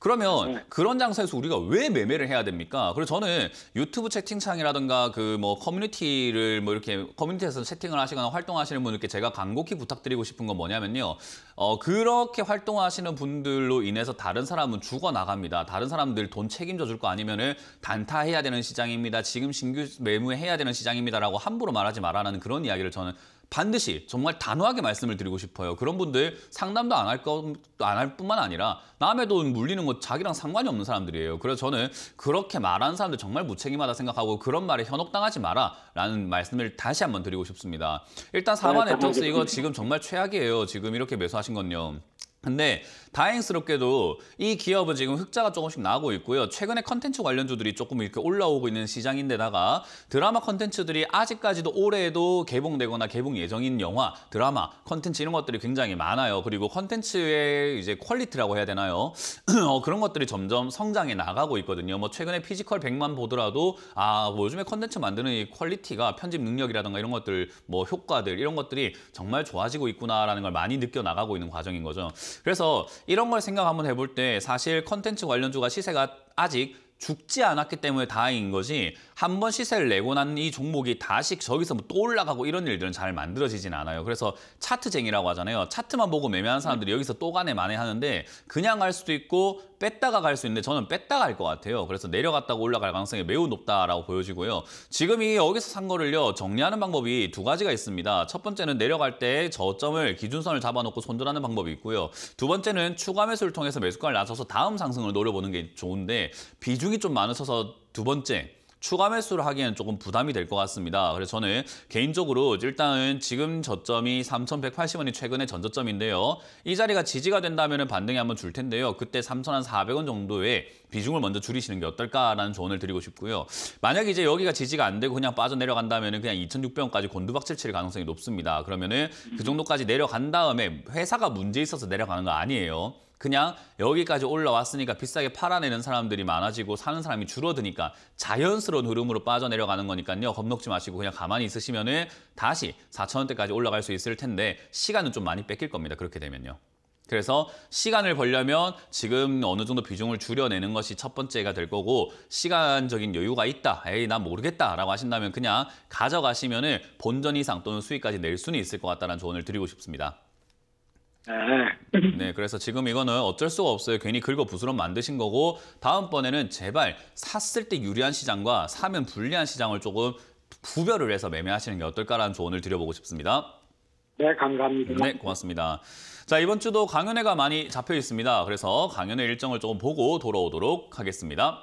그러면 네. 그런 장소에서 우리가 왜 매매를 해야 됩니까? 그리고 저는 유튜브 채팅창이라든가 그 뭐 커뮤니티를 뭐 이렇게 커뮤니티에서 채팅을 하시거나 활동하시는 분들께 제가 간곡히 부탁드리고 싶은 건 뭐냐면요. 어, 그렇게 활동하시는 분들로 인해서 다른 사람은 죽어나갑니다. 다른 사람들 돈 책임져 줄 거 아니면은 단타해야 되는 시장입니다. 지금 신규 매매해야 되는 시장입니다라고 함부로 말하지 말아라는 그런 이야기를 저는 반드시 정말 단호하게 말씀을 드리고 싶어요. 그런 분들 상담도 안 할 것, 안 할 뿐만 아니라 남의 돈 물리는 것 자기랑 상관이 없는 사람들이에요. 그래서 저는 그렇게 말하는 사람들 정말 무책임하다 생각하고 그런 말에 현혹당하지 마라 라는 말씀을 다시 한번 드리고 싶습니다. 일단 4만 에턱스 이거 지금 정말 최악이에요. 지금 이렇게 매수하신 건요. 근데 다행스럽게도 이 기업은 지금 흑자가 조금씩 나고 있고요. 최근에 컨텐츠 관련주들이 조금 이렇게 올라오고 있는 시장인데다가 드라마 컨텐츠들이 아직까지도 올해에도 개봉되거나 개봉 예정인 영화, 드라마, 컨텐츠 이런 것들이 굉장히 많아요. 그리고 컨텐츠의 이제 퀄리티라고 해야 되나요? (clears throat) 어, 그런 것들이 점점 성장해 나가고 있거든요. 뭐 최근에 피지컬 100만 보더라도 아, 뭐 요즘에 컨텐츠 만드는 이 퀄리티가 편집 능력이라든가 이런 것들, 뭐 효과들 이런 것들이 정말 좋아지고 있구나라는 걸 많이 느껴 나가고 있는 과정인 거죠. 그래서 이런 걸 생각 한번 해볼 때 사실 컨텐츠 관련주가 시세가 아직 죽지 않았기 때문에 다행인 거지 한번 시세를 내고 난 이 종목이 다시 저기서 뭐또 올라가고 이런 일들은 잘 만들어지진 않아요. 그래서 차트쟁이라고 하잖아요. 차트만 보고 매매하는 사람들이 여기서 또 가네 마네 하는데 그냥 갈 수도 있고 뺐다가 갈 수 있는데 저는 뺐다가 갈 것 같아요. 그래서 내려갔다가 올라갈 가능성이 매우 높다라고 보여지고요. 지금 이 여기서 산 거를요 정리하는 방법이 두 가지가 있습니다. 첫 번째는 내려갈 때 저점을 기준선을 잡아놓고 손절하는 방법이 있고요. 두 번째는 추가 매수를 통해서 매수가를 낮춰서 다음 상승을 노려보는 게 좋은데 비중이 좀 많으셔서 두 번째 추가 매수를 하기에는 조금 부담이 될 것 같습니다. 그래서 저는 개인적으로 일단은 지금 저점이 3,180원이 최근의 전저점인데요. 이 자리가 지지가 된다면 반등이 한번 줄 텐데요. 그때 3,400원 정도의 비중을 먼저 줄이시는 게 어떨까라는 조언을 드리고 싶고요. 만약 이제 여기가 지지가 안 되고 그냥 빠져내려간다면 그냥 2,600원까지 곤두박질 칠 가능성이 높습니다. 그러면은 그 정도까지 내려간 다음에 회사가 문제 있어서 내려가는 거 아니에요. 그냥 여기까지 올라왔으니까 비싸게 팔아내는 사람들이 많아지고 사는 사람이 줄어드니까 자연스러운 흐름으로 빠져내려가는 거니까요. 겁먹지 마시고 그냥 가만히 있으시면 은 다시 4천원대까지 올라갈 수 있을 텐데 시간은 좀 많이 뺏길 겁니다. 그렇게 되면요. 그래서 시간을 벌려면 지금 어느 정도 비중을 줄여내는 것이 첫 번째가 될 거고 시간적인 여유가 있다. 에이 난 모르겠다라고 하신다면 그냥 가져가시면 은 본전 이상 또는 수익까지 낼 수는 있을 것 같다는 조언을 드리고 싶습니다. 네. 네. 그래서 지금 이거는 어쩔 수가 없어요. 괜히 긁어 부스럼 만드신 거고 다음번에는 제발 샀을 때 유리한 시장과 사면 불리한 시장을 조금 구별을 해서 매매하시는 게 어떨까라는 조언을 드려보고 싶습니다. 네, 감사합니다. 네, 고맙습니다. 자, 이번 주도 강연회가 많이 잡혀 있습니다. 그래서 강연회 일정을 조금 보고 돌아오도록 하겠습니다.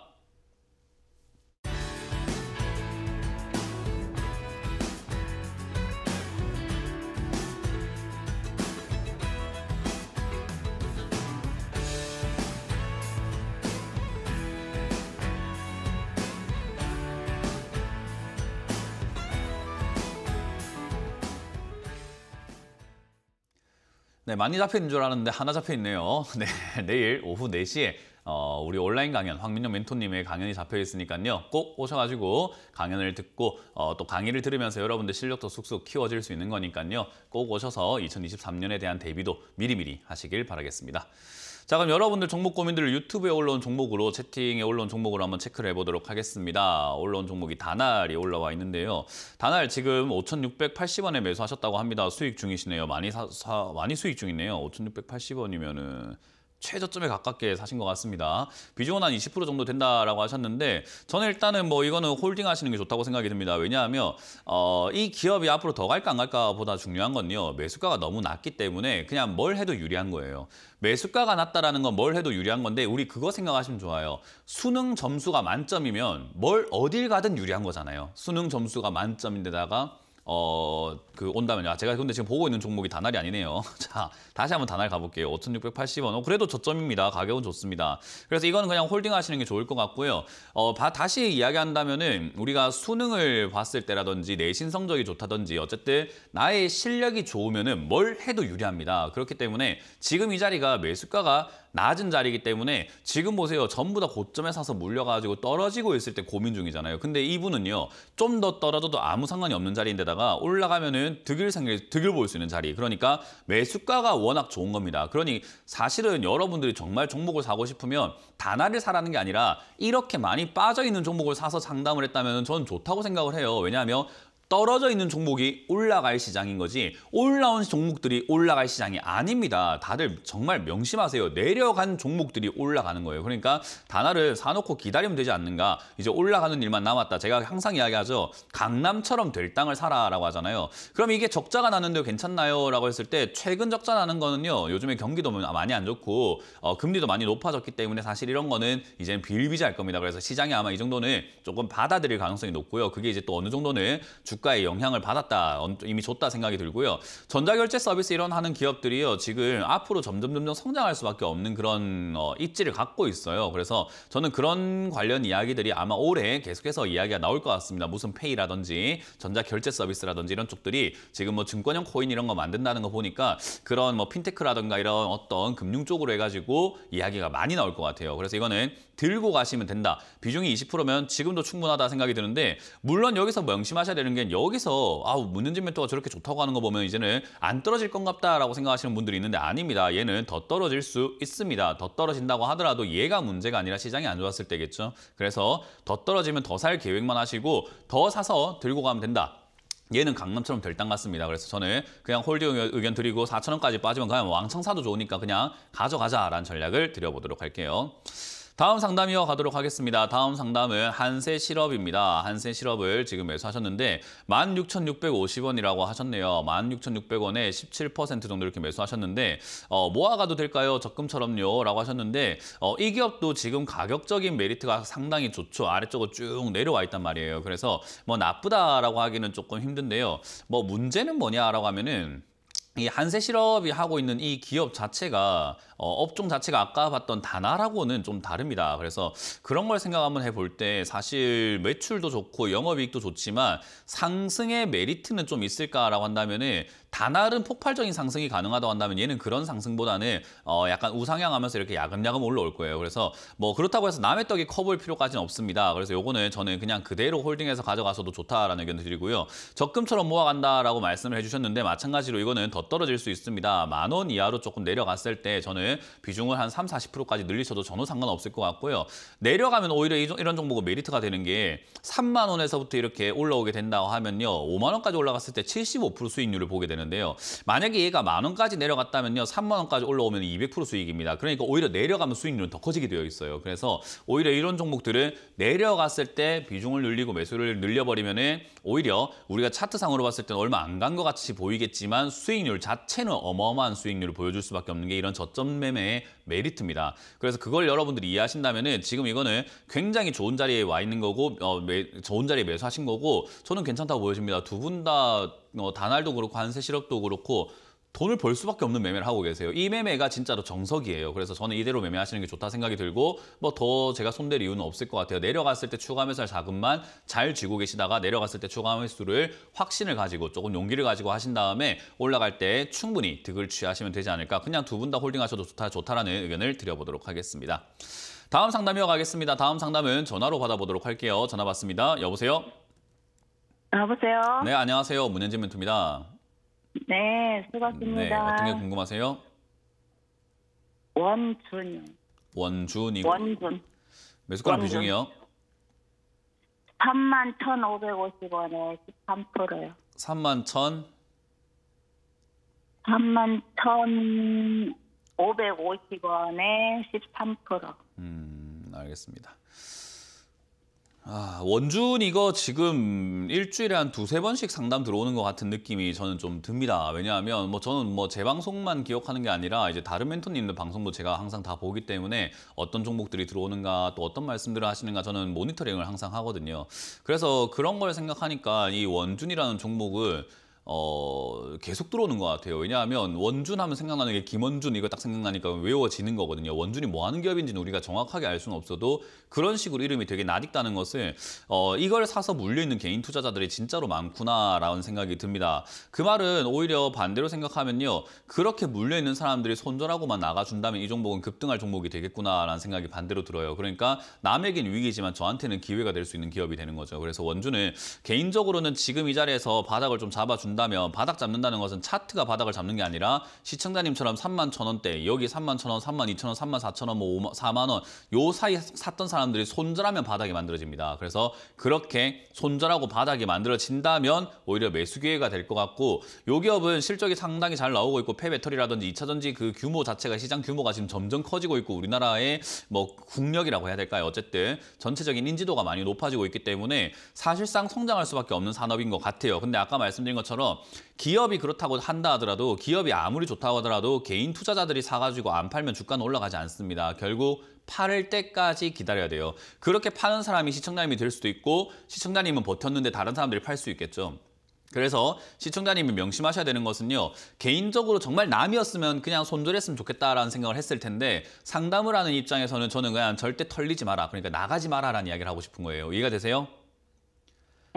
네, 많이 잡혀있는 줄 알았는데 하나 잡혀있네요. (laughs) 네, 내일 오후 4시에 어, 우리 온라인 강연, 황민영 멘토님의 강연이 잡혀있으니까요. 꼭 오셔가지고 강연을 듣고 어, 또 강의를 들으면서 여러분들 실력도 쑥쑥 키워질 수 있는 거니까요. 꼭 오셔서 2023년에 대한 대비도 미리미리 하시길 바라겠습니다. 자 그럼 여러분들 종목 고민들을 유튜브에 올라온 종목으로 채팅에 올라온 종목으로 한번 체크를 해보도록 하겠습니다. 올라온 종목이 다날이 올라와 있는데요. 다날 지금 5,680원에 매수하셨다고 합니다. 수익 중이시네요. 많이 사, 사 많이 수익 중이네요. 5,680원이면은 최저점에 가깝게 사신 것 같습니다. 비중은 한 20% 정도 된다라고 하셨는데 저는 일단은 뭐 이거는 홀딩 하시는 게 좋다고 생각이 듭니다. 왜냐하면 어, 이 기업이 앞으로 더 갈까 안 갈까보다 중요한 건요. 매수가가 너무 낮기 때문에 그냥 뭘 해도 유리한 거예요. 매수가가 낮다라는 건 뭘 해도 유리한 건데 우리 그거 생각하시면 좋아요. 수능 점수가 만점이면 뭘 어딜 가든 유리한 거잖아요. 수능 점수가 만점인데다가 어, 그 온다면 아 제가 근데 지금 보고 있는 종목이 다날이 아니네요. (laughs) 자, 다시 한번 다날 가볼게요. 5,680원. 어, 그래도 저점입니다. 가격은 좋습니다. 그래서 이거는 그냥 홀딩 하시는 게 좋을 것 같고요. 어, 바, 다시 이야기한다면은 우리가 수능을 봤을 때라든지 내신 성적이 좋다든지 어쨌든 나의 실력이 좋으면은 뭘 해도 유리합니다. 그렇기 때문에 지금 이 자리가 매수가가 낮은 자리이기 때문에 지금 보세요. 전부 다 고점에 사서 물려가지고 떨어지고 있을 때 고민 중이잖아요. 근데 이분은요. 좀 더 떨어져도 아무 상관이 없는 자리인데다가 올라가면은 득을 생길, 득을 볼수 있는 자리. 그러니까 매수가가 워낙 좋은 겁니다. 그러니 사실은 여러분들이 정말 종목을 사고 싶으면 단화를 사라는 게 아니라 이렇게 많이 빠져있는 종목을 사서 상담을 했다면 전 좋다고 생각을 해요. 왜냐하면 떨어져 있는 종목이 올라갈 시장인 거지 올라온 종목들이 올라갈 시장이 아닙니다. 다들 정말 명심하세요. 내려간 종목들이 올라가는 거예요. 그러니까 단화를 사놓고 기다리면 되지 않는가. 이제 올라가는 일만 남았다. 제가 항상 이야기하죠. 강남처럼 될 땅을 사라라고 하잖아요. 그럼 이게 적자가 나는데 괜찮나요? 라고 했을 때 최근 적자 나는 거는요. 요즘에 경기도 뭐 많이 안 좋고 어, 금리도 많이 높아졌기 때문에 사실 이런 거는 이제는 비일비재할 겁니다. 그래서 시장이 아마 이 정도는 조금 받아들일 가능성이 높고요. 그게 이제 또 어느 정도는 주 주가에 영향을 받았다, 이미 줬다 생각이 들고요. 전자결제 서비스 이런 하는 기업들이요. 지금 앞으로 점점 점점 성장할 수밖에 없는 그런 어, 입지를 갖고 있어요. 그래서 저는 그런 관련 이야기들이 아마 올해 계속해서 이야기가 나올 것 같습니다. 무슨 페이라든지 전자결제 서비스라든지 이런 쪽들이 지금 뭐 증권형 코인 이런 거 만든다는 거 보니까 그런 뭐 핀테크라든가 이런 어떤 금융 쪽으로 해가지고 이야기가 많이 나올 것 같아요. 그래서 이거는 들고 가시면 된다. 비중이 20%면 지금도 충분하다 생각이 드는데 물론 여기서 뭐 명심하셔야 되는 게 이제는 여기서 아 묻는지 멘토가 저렇게 좋다고 하는 거 보면 이제는 안 떨어질 건같다라고 생각하시는 분들이 있는데 아닙니다. 얘는 더 떨어질 수 있습니다. 더 떨어진다고 하더라도 얘가 문제가 아니라 시장이 안 좋았을 때겠죠. 그래서 더 떨어지면 더 살 계획만 하시고 더 사서 들고 가면 된다. 얘는 강남처럼 될 땅 같습니다. 그래서 저는 그냥 홀딩 의견 드리고 4천 원까지 빠지면 그냥 왕창 사도 좋으니까 그냥 가져가자라는 전략을 드려보도록 할게요. 다음 상담 이어가도록 하겠습니다. 다음 상담은 한세 실업입니다. 한세 실업을 지금 매수하셨는데 16,650원이라고 하셨네요. 16,600원에 17% 정도 이렇게 매수하셨는데 어, 모아가도 될까요? 적금처럼요? 라고 하셨는데 어, 이 기업도 지금 가격적인 메리트가 상당히 좋죠. 아래쪽으로 쭉 내려와 있단 말이에요. 그래서 뭐 나쁘다라고 하기는 조금 힘든데요. 뭐 문제는 뭐냐라고 하면은 이 한세 실업이 하고 있는 이 기업 자체가 어, 업종 자체가 아까 봤던 단아라고는 좀 다릅니다. 그래서 그런 걸 생각 한번 해볼 때 사실 매출도 좋고 영업이익도 좋지만 상승의 메리트는 좀 있을까라고 한다면은 단알은 폭발적인 상승이 가능하다고 한다면 얘는 그런 상승보다는 어 약간 우상향하면서 이렇게 야금야금 올라올 거예요. 그래서 뭐 그렇다고 해서 남의 떡이 커볼 필요까지는 없습니다. 그래서 요거는 저는 그냥 그대로 홀딩해서 가져가서도 좋다라는 의견 드리고요. 적금처럼 모아간다라고 말씀을 해주셨는데 마찬가지로 이거는 더 떨어질 수 있습니다. 만 원 이하로 조금 내려갔을 때 저는 부분을 비중을 한 3, 40%까지 늘리셔도 전혀 상관없을 것 같고요. 내려가면 오히려 이런 종목의 메리트가 되는 게 3만 원에서부터 이렇게 올라오게 된다고 하면요. 5만 원까지 올라갔을 때 75% 수익률을 보게 되는데요. 만약에 얘가 만 원까지 내려갔다면요. 3만 원까지 올라오면 200% 수익입니다. 그러니까 오히려 내려가면 수익률은 더 커지게 되어 있어요. 그래서 오히려 이런 종목들은 내려갔을 때 비중을 늘리고 매수를 늘려버리면 오히려 우리가 차트상으로 봤을 때는 얼마 안 간 것 같이 보이겠지만 수익률 자체는 어마어마한 수익률을 보여줄 수밖에 없는 게 이런 저점 매매의 메리트입니다. 그래서 그걸 여러분들이 이해하신다면은 지금 이거는 굉장히 좋은 자리에 와 있는 거고 어, 매, 좋은 자리에 매수하신 거고 저는 괜찮다고 보여집니다. 두 분다 어, 다날도 그렇고 한세 시럽도 그렇고 돈을 벌 수밖에 없는 매매를 하고 계세요. 이 매매가 진짜로 정석이에요. 그래서 저는 이대로 매매하시는 게 좋다 생각이 들고 뭐 더 제가 손댈 이유는 없을 것 같아요. 내려갔을 때 추가 매수할 자금만 잘 쥐고 계시다가 내려갔을 때 추가 매수를 확신을 가지고 조금 용기를 가지고 하신 다음에 올라갈 때 충분히 득을 취하시면 되지 않을까. 그냥 두 분 다 홀딩하셔도 좋다 좋다라는 의견을 드려보도록 하겠습니다. 다음 상담 이어가겠습니다. 다음 상담은 전화로 받아보도록 할게요. 전화 받습니다. 여보세요? 여보세요? 네, 안녕하세요. 문현진 멘트입니다 네, 수고하셨습니다. 네, 어떤 게 궁금하세요? 원준이요. 원준이고. 원준. 매수가 원준. 비중이요? 3만 1,550원에 13%요. 3만 1,000? 3만 1,550원에 13%. 음, 알겠습니다. 아, 원준 이거 지금 일주일에 한 두세 번씩 상담 들어오는 것 같은 느낌이 저는 좀 듭니다. 왜냐하면 뭐 저는 뭐재 방송만 기억하는 게 아니라 이제 다른 멘토님들 방송도 제가 항상 다 보기 때문에 어떤 종목들이 들어오는가 또 어떤 말씀들을 하시는가 저는 모니터링을 항상 하거든요. 그래서 그런 걸 생각하니까 이 원준이라는 종목을 어, 계속 들어오는 것 같아요. 왜냐하면 원준 하면 생각나는 게 김원준 이거 딱 생각나니까 외워지는 거거든요. 원준이 뭐 하는 기업인지는 우리가 정확하게 알 수는 없어도 그런 식으로 이름이 되게 나딕다는 것을 어, 이걸 사서 물려있는 개인 투자자들이 진짜로 많구나라는 생각이 듭니다. 그 말은 오히려 반대로 생각하면요. 그렇게 물려있는 사람들이 손절하고만 나가준다면 이 종목은 급등할 종목이 되겠구나라는 생각이 반대로 들어요. 그러니까 남에겐 위기지만 저한테는 기회가 될 수 있는 기업이 되는 거죠. 그래서 원준은 개인적으로는 지금 이 자리에서 바닥을 좀 잡아준 잡는다면 바닥 잡는다는 것은 차트가 바닥을 잡는 게 아니라 시청자님처럼 3만 천 원대 여기 3만 천 원, 3만 2천 원, 3만 4천 원, 뭐5 4만 원 요 사이 샀던 사람들이 손절하면 바닥이 만들어집니다. 그래서 그렇게 손절하고 바닥이 만들어진다면 오히려 매수 기회가 될 것 같고 요 기업은 실적이 상당히 잘 나오고 있고 폐배터리라든지 2차전지 그 규모 자체가 시장 규모가 지금 점점 커지고 있고 우리나라의 뭐 국력이라고 해야 될까요? 어쨌든 전체적인 인지도가 많이 높아지고 있기 때문에 사실상 성장할 수밖에 없는 산업인 것 같아요. 근데 아까 말씀드린 것처럼 것처럼 기업이 그렇다고 한다 하더라도 기업이 아무리 좋다고 하더라도 개인 투자자들이 사가지고 안 팔면 주가는 올라가지 않습니다. 결국 팔을 때까지 기다려야 돼요. 그렇게 파는 사람이 시청자님이 될 수도 있고 시청자님은 버텼는데 다른 사람들이 팔 수 있겠죠. 그래서 시청자님이 명심하셔야 되는 것은요. 개인적으로 정말 남이었으면 그냥 손절했으면 좋겠다라는 생각을 했을 텐데 상담을 하는 입장에서는 저는 그냥 절대 털리지 마라. 그러니까 나가지 마라라는 이야기를 하고 싶은 거예요. 이해가 되세요?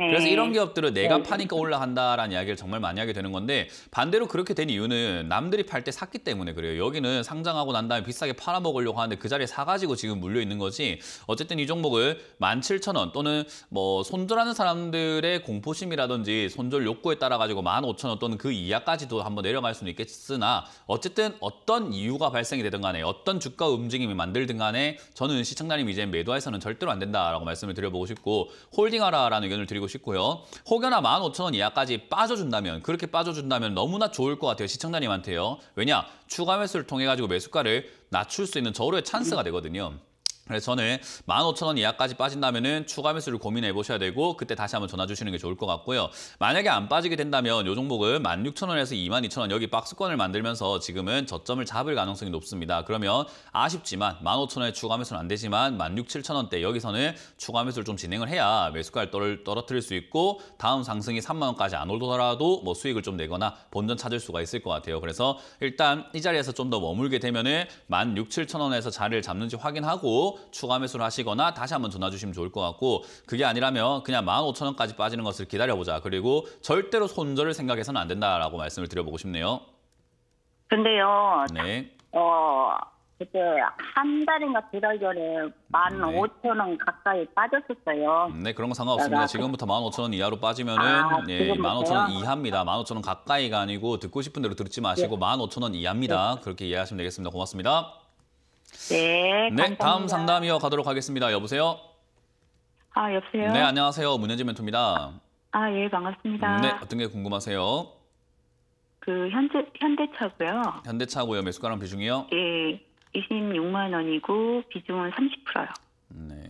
그래서 네. 이런 기업들은 내가 네. 파니까 올라간다라는 이야기를 정말 많이 하게 되는 건데 반대로 그렇게 된 이유는 남들이 팔 때 샀기 때문에 그래요. 여기는 상장하고 난 다음에 비싸게 팔아먹으려고 하는데 그 자리에 사가지고 지금 물려 있는 거지 어쨌든 이 종목을 만 칠천 원 또는 뭐 손절하는 사람들의 공포심이라든지 손절 욕구에 따라 가지고 만 오천 원 또는 그 이하까지도 한번 내려갈 수는 있겠으나 어쨌든 어떤 이유가 발생이 되든 간에 어떤 주가 움직임이 만들든 간에 저는 시청자님 이제 매도해서는 절대로 안 된다라고 말씀을 드려보고 싶고 홀딩하라라는 의견을 드리고 싶고요. 혹여나 15,000원 이하까지 빠져준다면 그렇게 빠져준다면 너무나 좋을 것 같아요. 시청자님한테요. 왜냐? 추가 매수를 통해 가지고 매수가를 낮출 수 있는 저울의 찬스가 음. 되거든요. 그래서 저는 15,000원 이하까지 빠진다면 추가 매수를 고민해 보셔야 되고 그때 다시 한번 전화 주시는 게 좋을 것 같고요. 만약에 안 빠지게 된다면 이 종목은 16,000원에서 22,000원 여기 박스권을 만들면서 지금은 저점을 잡을 가능성이 높습니다. 그러면 아쉽지만 15,000원에 추가 매수는 안 되지만 16,700원대 여기서는 추가 매수를 좀 진행을 해야 매수가를 떨어뜨릴 수 있고 다음 상승이 3만원까지 안 오더라도 뭐 수익을 좀 내거나 본전 찾을 수가 있을 것 같아요. 그래서 일단 이 자리에서 좀 더 머물게 되면 은 16,700원에서 자리를 잡는지 확인하고 추가 매수를 하시거나 다시 한번 전화 주시면 좋을 것 같고 그게 아니라면 그냥 15,000원까지 빠지는 것을 기다려보자. 그리고 절대로 손절을 생각해서는 안 된다라고 말씀을 드려보고 싶네요. 근데요. 네. 어, 그때 한 달인가 두달 전에 만 오천 원 네. 가까이 빠졌었어요. 네, 그런 거 상관없습니다. 지금부터 만 오천 원 이하로 빠지면은 아, 예, 만 오천 원 이하입니다. 만 오천 원 가까이가 아니고 듣고 싶은 대로 듣지 마시고 만 예. 오천 원 이하입니다. 네. 그렇게 이해하시면 되겠습니다. 고맙습니다. 네. 다 네, 다음 상담 이어 가도록 하겠습니다. 여보세요? 아, 여보세요? 네, 안녕하세요. 문현지 멘토입니다. 아, 예, 반갑습니다. 네, 어떤 게 궁금하세요? 그 현대 현대차고요. 현대차고요. 매수가랑 비중이요? 예. 26만 원이고 비중은 30%요. 네.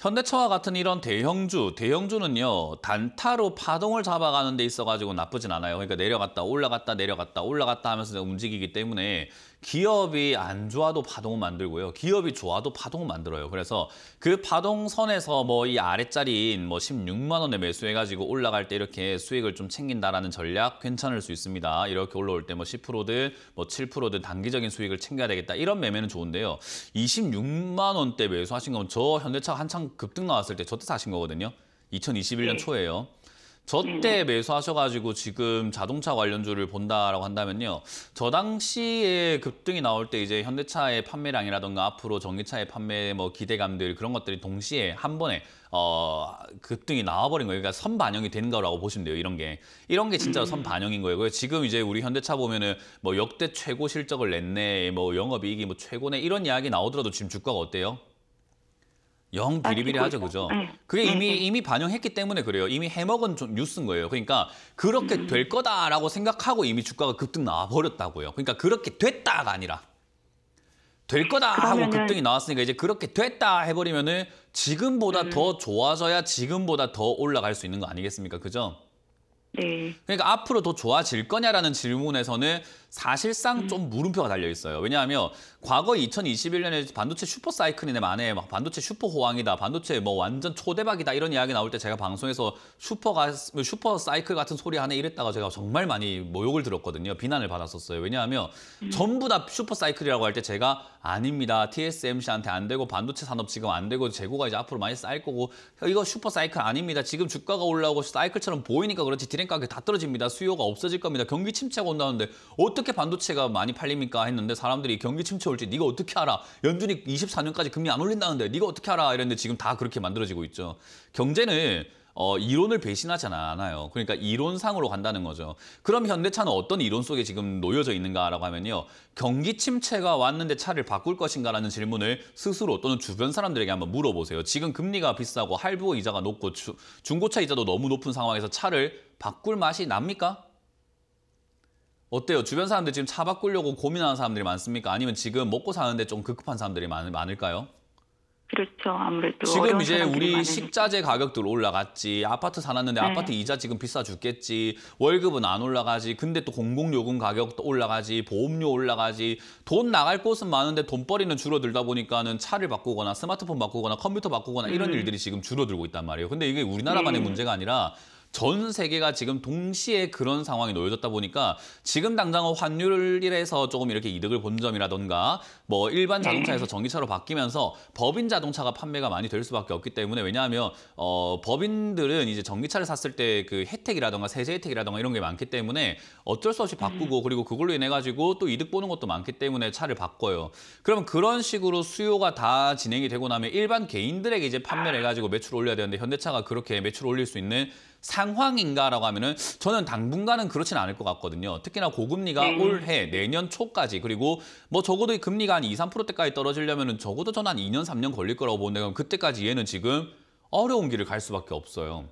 현대차와 같은 이런 대형주, 대형주는요. 단타로 파동을 잡아가는 데 있어가지고 나쁘진 않아요. 그러니까 내려갔다 올라갔다 내려갔다 올라갔다 하면서 움직이기 때문에 기업이 안 좋아도 파동을 만들고요. 기업이 좋아도 파동을 만들어요. 그래서 그 파동선에서 뭐 이 아래짜리인 뭐 16만 뭐 원에 매수해가지고 올라갈 때 이렇게 수익을 좀 챙긴다라는 전략 괜찮을 수 있습니다. 이렇게 올라올 때 뭐 10%든 뭐 7%든 뭐 단기적인 수익을 챙겨야 되겠다. 이런 매매는 좋은데요. 26만 원대 매수하신 건 저 현대차 한창 급등 나왔을 때 저때 사신 거거든요. 2021년 초에요 저때 음. 매수하셔가지고 지금 자동차 관련주를 본다라고 한다면요. 저 당시에 급등이 나올 때 이제 현대차의 판매량이라던가 앞으로 전기차의 판매 뭐 기대감들 그런 것들이 동시에 한 번에 어, 급등이 나와버린 거예요. 그러니까 선 반영이 된 거라고 보시면 돼요. 이런 게. 이런 게 진짜 선 음. 반영인 거예요. 지금 이제 우리 현대차 보면은 뭐 역대 최고 실적을 냈네, 뭐 영업이익이 뭐 최고네 이런 이야기 나오더라도 지금 주가가 어때요? 영 아, 비리비리하죠, 그죠? 네. 그게 네, 이미 네. 이미 반영했기 때문에 그래요. 이미 해먹은 좀 뉴스인 거예요. 그러니까 그렇게 음. 될 거다라고 생각하고 이미 주가가 급등 나와 버렸다고요. 그러니까 그렇게 됐다가 아니라 될 거다 그러면은... 하고 급등이 나왔으니까 이제 그렇게 됐다 해버리면은 지금보다 음. 더 좋아져야 지금보다 더 올라갈 수 있는 거 아니겠습니까, 그죠? 네. 그러니까 앞으로 더 좋아질 거냐라는 질문에서는 사실상 음. 좀 물음표가 달려 있어요. 왜냐하면 과거 2021년에 반도체 슈퍼 사이클이네 만에 막 반도체 슈퍼 호황이다, 반도체 뭐 완전 초대박이다 이런 이야기 나올 때 제가 방송에서 슈퍼가 슈퍼 사이클 같은 소리 하네 이랬다가 제가 정말 많이 모욕을 들었거든요. 비난을 받았었어요. 왜냐하면 음. 전부 다 슈퍼 사이클이라고 할 때 제가 아닙니다. TSMC한테 안 되고 반도체 산업 지금 안 되고 재고가 이제 앞으로 많이 쌓일 거고 이거 슈퍼 사이클 아닙니다. 지금 주가가 올라오고 사이클처럼 보이니까 그렇지 디램 가격 다 떨어집니다. 수요가 없어질 겁니다. 경기 침체가 온다는데 어떻게 어떻게 반도체가 많이 팔립니까 했는데 사람들이 경기 침체 올지 네가 어떻게 알아? 연준이 24년까지 금리 안 올린다는데 네가 어떻게 알아? 이랬는데 지금 다 그렇게 만들어지고 있죠. 경제는 어, 이론을 배신하지 않아요. 그러니까 이론상으로 간다는 거죠. 그럼 현대차는 어떤 이론 속에 지금 놓여져 있는가라고 하면요. 경기 침체가 왔는데 차를 바꿀 것인가라는 질문을 스스로 또는 주변 사람들에게 한번 물어보세요. 지금 금리가 비싸고 할부 이자가 높고 주, 중고차 이자도 너무 높은 상황에서 차를 바꿀 맛이 납니까? 어때요? 주변 사람들 지금 차 바꾸려고 고민하는 사람들이 많습니까? 아니면 지금 먹고 사는데 좀 급급한 사람들이 많, 많을까요? 그렇죠. 아무래도 지금 이제 우리 많으니까. 식자재 가격들 올라갔지. 아파트 사놨는데 네. 아파트 이자 지금 비싸 죽겠지. 월급은 안 올라가지. 근데 또 공공요금 가격도 올라가지. 보험료 올라가지. 돈 나갈 곳은 많은데 돈벌이는 줄어들다 보니까는 차를 바꾸거나 스마트폰 바꾸거나 컴퓨터 바꾸거나 이런 음. 일들이 지금 줄어들고 있단 말이에요. 근데 이게 우리나라만의 네. 문제가 아니라 전 세계가 지금 동시에 그런 상황이 놓여졌다 보니까 지금 당장은 환율이라서 조금 이렇게 이득을 본 점이라던가 뭐 일반 자동차에서 (clears throat) 전기차로 바뀌면서 법인 자동차가 판매가 많이 될 수밖에 없기 때문에 왜냐하면 어, 법인들은 이제 전기차를 샀을 때 그 혜택이라던가 세제 혜택이라던가 이런 게 많기 때문에 어쩔 수 없이 음. 바꾸고 그리고 그걸로 인해 가지고 또 이득 보는 것도 많기 때문에 차를 바꿔요. 그러면 그런 식으로 수요가 다 진행이 되고 나면 일반 개인들에게 이제 판매를 해가지고 매출 을 올려야 되는데 현대차가 그렇게 매출 을 올릴 수 있는 상황인가라고 하면은 저는 당분간은 그렇진 않을 것 같거든요. 특히나 고금리가 네. 올해 내년 초까지 그리고 뭐 적어도 금리가 한 2, 3%대까지 떨어지려면은 적어도 저는 한 2년, 3년 걸릴 거라고 보는데 그럼 그때까지 얘는 지금 어려운 길을 갈 수밖에 없어요.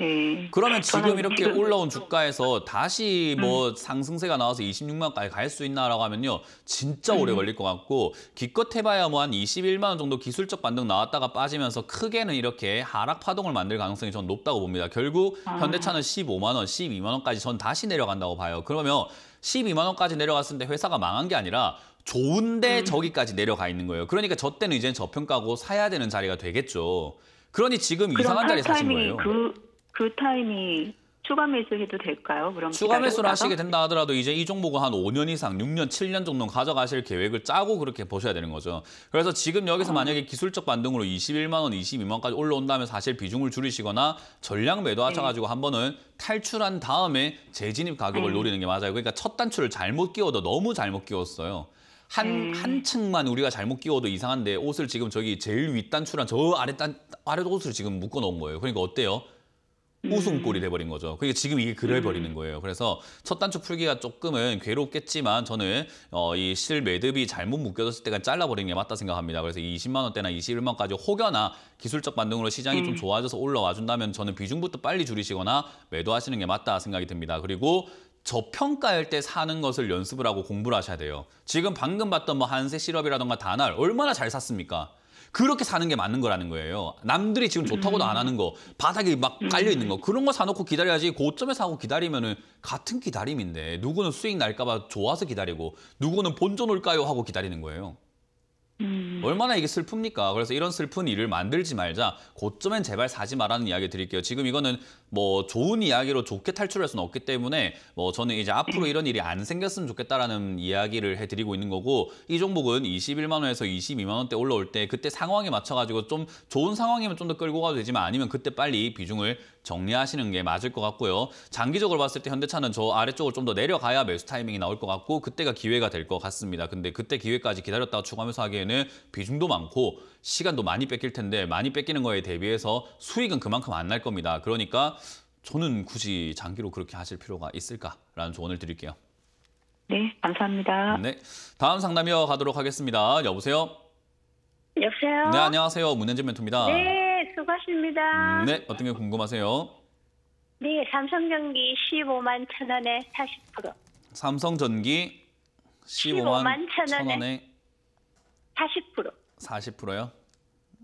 예. 그러면 지금 이렇게 지금... 올라온 주가에서 다시 음. 뭐 음. 상승세가 나와서 26만까지 갈 수 있나라고 하면요. 진짜 오래 음. 걸릴 것 같고 기껏 해봐야 뭐 한 21만 원 정도 기술적 반등 나왔다가 빠지면서 크게는 이렇게 하락 파동을 만들 가능성이 전 높다고 봅니다. 결국 아. 현대차는 15만 원, 12만 원까지 전 다시 내려간다고 봐요. 그러면 12만 원까지 내려갔을 때 회사가 망한 게 아니라 좋은데 음. 저기까지 내려가 있는 거예요. 그러니까 저 때는 이제 저평가고 사야 되는 자리가 되겠죠. 그러니 지금 이상한 자리 사신 거예요. 그... 그타임이 추가 매수해도 될까요? 그럼 추가 매수를 하시게 된다 하더라도 이제 이 종목은 한 5년 이상, 6년, 7년 정도 가져가실 계획을 짜고 그렇게 보셔야 되는 거죠. 그래서 지금 여기서 어. 만약에 기술적 반등으로 21만 원, 22만 원까지 올라온다면 사실 비중을 줄이시거나 전량 매도하셔가지고 네. 한 번은 탈출한 다음에 재진입 가격을 네. 노리는 게 맞아요. 그러니까 첫 단추를 잘못 끼워도 너무 잘못 끼웠어요. 한, 음. 한 층만 우리가 잘못 끼워도 이상한데 옷을 지금 저기 제일 윗단추랑 저 아래 단, 아래 옷을 지금 묶어 놓은 거예요. 그러니까 어때요? 우승골이 음. 돼버린 거죠. 그게 지금 이게 글을 버리는 음. 거예요. 그래서 첫 단추 풀기가 조금은 괴롭겠지만 저는 어, 이 실 매듭이 잘못 묶여졌을 때가 잘라버리는 게 맞다 생각합니다. 그래서 이 20만 원대나 21만 까지 혹여나 기술적 반등으로 시장이 음. 좀 좋아져서 올라와 준다면 저는 비중부터 빨리 줄이시거나 매도하시는 게 맞다 생각이 듭니다. 그리고 저평가할때 사는 것을 연습을 하고 공부를 하셔야 돼요. 지금 방금 봤던 뭐 한세 시럽이라던가 다날 얼마나 잘 샀습니까? 그렇게 사는 게 맞는 거라는 거예요. 남들이 지금 좋다고도 안 음. 하는 거, 바닥에 막 깔려 있는 거 음. 그런 거 사놓고 기다려야지 고점에 사고 기다리면은 같은 기다림인데 누구는 수익 날까 봐 좋아서 기다리고 누구는 본전 올까요 하고 기다리는 거예요. 음. 얼마나 이게 슬픕니까? 그래서 이런 슬픈 일을 만들지 말자. 고점엔 제발 사지 말라는 이야기 드릴게요. 지금 이거는 뭐 좋은 이야기로 좋게 탈출할 수는 없기 때문에 뭐 저는 이제 앞으로 이런 일이 안 생겼으면 좋겠다라는 이야기를 해드리고 있는 거고 이 종목은 21만 원에서 22만 원대 올라올 때 그때 상황에 맞춰가지고 좀 좋은 상황이면 좀 더 끌고 가도 되지만 아니면 그때 빨리 비중을 정리하시는 게 맞을 것 같고요. 장기적으로 봤을 때 현대차는 저 아래쪽으로 좀더 내려가야 매수 타이밍이 나올 것 같고 그때가 기회가 될 것 같습니다. 근데 그때 기회까지 기다렸다가 추가하면서 하기에는 비중도 많고 시간도 많이 뺏길 텐데 많이 뺏기는 거에 대비해서 수익은 그만큼 안 날 겁니다. 그러니까 저는 굳이 장기로 그렇게 하실 필요가 있을까라는 조언을 드릴게요. 네, 감사합니다. 네, 다음 상담이어 가도록 하겠습니다. 여보세요? 여보세요? 네, 안녕하세요. 문현진 멘토입니다. 네, 수고하십니다. 음, 네, 어떤 게 궁금하세요? 네, 삼성전기 15만 천 원에 40%. 삼성전기 15만, 15만 천 원에 40%. 40%요?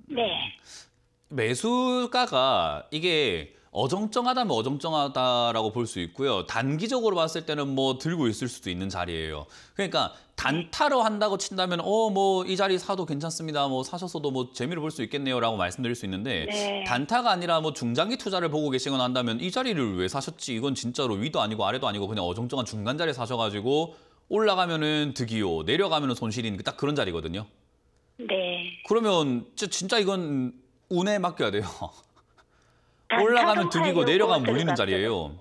네. 매수가가 이게 어정쩡하다면 어정쩡하다라고 볼 수 있고요. 단기적으로 봤을 때는 뭐 들고 있을 수도 있는 자리예요. 그러니까 단타로 한다고 친다면 어 뭐 이 자리 사도 괜찮습니다. 뭐 사셔서도 뭐 재미를 볼 수 있겠네요라고 말씀드릴 수 있는데 네. 단타가 아니라 뭐 중장기 투자를 보고 계시거나 한다면 이 자리를 왜 사셨지? 이건 진짜로 위도 아니고 아래도 아니고 그냥 어정쩡한 중간 자리 사셔 가지고 올라가면은 득이요. 내려가면은 손실이니까 그 딱 그런 자리거든요. 네. 그러면 진짜 이건 운에 맡겨야 돼요. 아, (laughs) 올라가면 득이고 내려가면 몰리는 자리예요.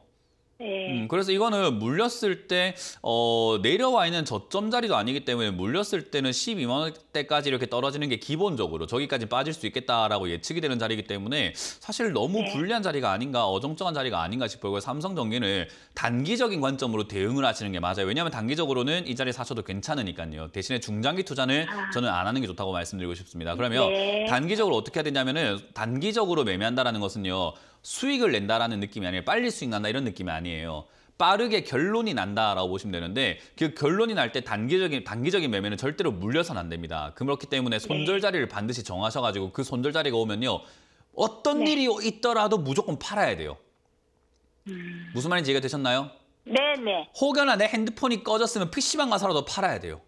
네. 음, 그래서 이거는 물렸을 때 어, 내려와 있는 저점 자리도 아니기 때문에 물렸을 때는 12만 원대까지 이렇게 떨어지는 게 기본적으로 저기까지 빠질 수 있겠다라고 예측이 되는 자리이기 때문에 사실 너무 네. 불리한 자리가 아닌가 어정쩡한 자리가 아닌가 싶어요. 삼성전기는 단기적인 관점으로 대응을 하시는 게 맞아요. 왜냐하면 단기적으로는 이 자리에 사셔도 괜찮으니까요. 대신에 중장기 투자는 아. 저는 안 하는 게 좋다고 말씀드리고 싶습니다. 그러면 네. 단기적으로 어떻게 해야 되냐면은 단기적으로 매매한다라는 것은요. 수익을 낸다라는 느낌이 아니에요. 빨리 수익 난다 이런 느낌이 아니에요. 빠르게 결론이 난다라고 보시면 되는데 그 결론이 날 때 단기적인 단기적인 매매는 절대로 물려서는 안 됩니다. 그렇기 때문에 네. 손절 자리를 반드시 정하셔가지고 그 손절 자리가 오면요 어떤 네. 일이 있더라도 무조건 팔아야 돼요. 음... 무슨 말인지 이해가 되셨나요? 네네. 네. 혹여나 내 핸드폰이 꺼졌으면 PC방 가서라도 팔아야 돼요.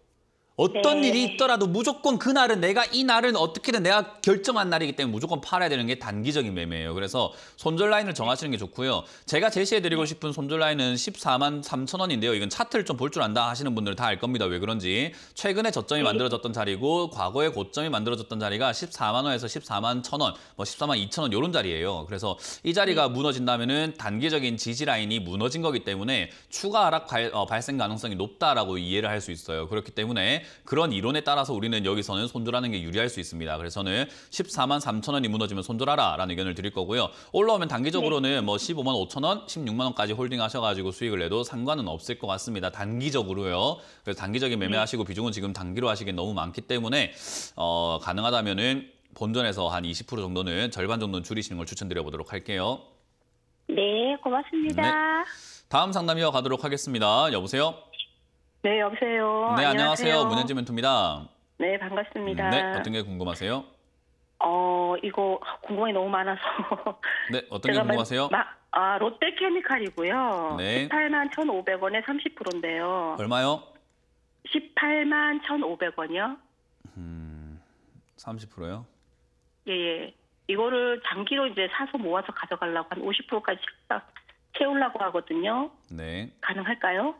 어떤 네. 일이 있더라도 무조건 그날은 내가 이 날은 어떻게든 내가 결정한 날이기 때문에 무조건 팔아야 되는 게 단기적인 매매예요. 그래서 손절 라인을 정하시는 게 좋고요. 제가 제시해드리고 싶은 손절 라인은 14만 3천 원인데요. 이건 차트를 좀 볼 줄 안다 하시는 분들은 다 알 겁니다. 왜 그런지. 최근에 저점이 네. 만들어졌던 자리고 과거에 고점이 만들어졌던 자리가 14만 원에서 14만 천 원, 뭐 14만 2천 원 이런 자리예요. 그래서 이 자리가 네. 무너진다면 은 단기적인 지지 라인이 무너진 거기 때문에 추가 하락 발, 어, 발생 가능성이 높다라고 이해를 할 수 있어요. 그렇기 때문에 그런 이론에 따라서 우리는 여기서는 손절하는 게 유리할 수 있습니다. 그래서 는 14만 3천 원이 무너지면 손절하라라는 의견을 드릴 거고요. 올라오면 단기적으로는 뭐 15만 5천 원, 16만 원까지 홀딩하셔가지고 수익을 내도 상관은 없을 것 같습니다. 단기적으로요. 그래서 단기적인 네. 매매하시고 비중은 지금 단기로 하시기엔 너무 많기 때문에 어, 가능하다면은 본전에서 한 20% 정도는 절반 정도는 줄이시는 걸 추천드려 보도록 할게요. 네, 고맙습니다. 네. 다음 상담이어 가도록 하겠습니다. 여보세요? 네, 여보세요. 네, 안녕하세요. 안녕하세요. 문현지 멘토입니다. 네, 반갑습니다. 음, 네, 어떤 게 궁금하세요? 어, 이거 궁금한 게 너무 많아서. 네, 어떤 게 궁금하세요? 마, 아, 롯데케미칼이고요. 네. 18만 1,500원에 30%인데요. 얼마요? 18만 1,500원이요. 음, 30%요? 예, 예. 이거를 장기로 이제 사서 모아서 가져가려고 한 50%까지 채우려고 하거든요. 네. 가능할까요?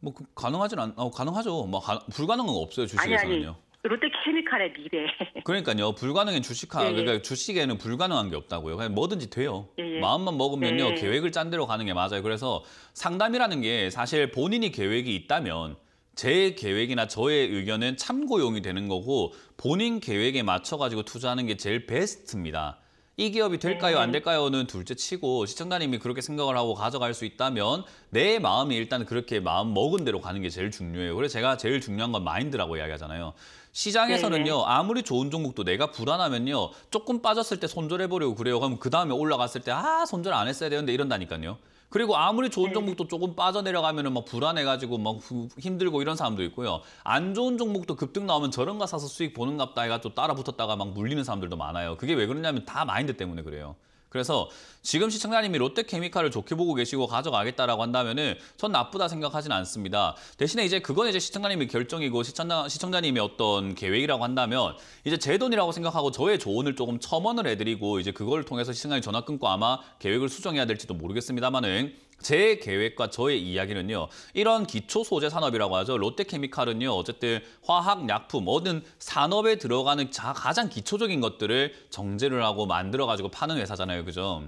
뭐 그, 가능하진 않, 어, 가능하죠. 뭐 가, 불가능은 없어요 주식에서는요. 아니, 아니. 롯데케미칼의 미래. (laughs) 그러니까요. 불가능한 주식하 예, 예. 그러니까 주식에는 불가능한 게 없다고요. 그냥 뭐든지 돼요. 예, 예. 마음만 먹으면요. 예, 예. 계획을 짠 대로 가는 게 맞아요. 그래서 상담이라는 게 사실 본인이 계획이 있다면 제 계획이나 저의 의견은 참고용이 되는 거고 본인 계획에 맞춰 가지고 투자하는 게 제일 베스트입니다. 이 기업이 될까요 안 될까요는 둘째 치고 시청자님이 그렇게 생각을 하고 가져갈 수 있다면 내 마음이 일단 그렇게 마음 먹은 대로 가는 게 제일 중요해요. 그래서 제가 제일 중요한 건 마인드라고 이야기하잖아요. 시장에서는요 네네. 아무리 좋은 종목도 내가 불안하면요 조금 빠졌을 때손절해버리고 그래요. 그럼 그 다음에 올라갔을 때 아 손절 안 했어야 되는데 이런다니까요. 그리고 아무리 좋은 네. 종목도 조금 빠져내려가면은 막 불안해가지고 막 힘들고 이런 사람도 있고요. 안 좋은 종목도 급등 나오면 저런거 사서 수익 보는갑다 해가 또 따라 붙었다가 막 물리는 사람들도 많아요. 그게 왜 그러냐면 다 마인드 때문에 그래요. 그래서 지금 시청자님이 롯데케미칼을 좋게 보고 계시고 가져가겠다라고 한다면은 전 나쁘다 생각하진 않습니다. 대신에 이제 그건 이제 시청자님의 결정이고 시청자 시청자님의 어떤 계획이라고 한다면 이제 제 돈이라고 생각하고 저의 조언을 조금 첨언을 해드리고 이제 그걸 통해서 시청자님 전화 끊고 아마 계획을 수정해야 될지도 모르겠습니다만은 제 계획과 저의 이야기는요. 이런 기초 소재 산업이라고 하죠. 롯데케미칼은요. 어쨌든 화학, 약품, 모든 산업에 들어가는 가장 기초적인 것들을 정제를 하고 만들어가지고 파는 회사잖아요. 그죠?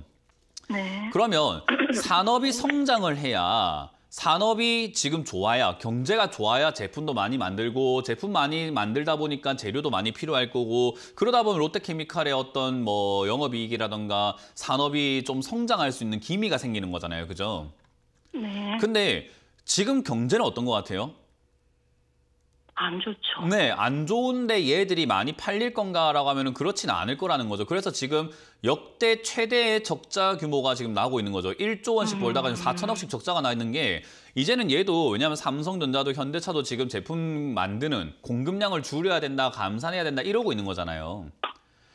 네. 그러면 (clears throat) 산업이 성장을 해야 산업이 지금 좋아야 경제가 좋아야 제품도 많이 만들고 제품 많이 만들다 보니까 재료도 많이 필요할 거고 그러다 보면 롯데케미칼의 어떤 뭐 영업이익이라던가 산업이 좀 성장할 수 있는 기미가 생기는 거잖아요. 그죠? 네. 근데 지금 경제는 어떤 것 같아요? 안 좋죠. 네, 안 좋은데 얘들이 많이 팔릴 건가라고 하면 그렇진 않을 거라는 거죠. 그래서 지금 역대 최대의 적자 규모가 지금 나오고 있는 거죠. 1조 원씩 음. 벌다가 음. 4천억씩 적자가 나 있는 게 이제는 얘도 왜냐하면 삼성전자도 현대차도 지금 제품 만드는 공급량을 줄여야 된다, 감산해야 된다 이러고 있는 거잖아요.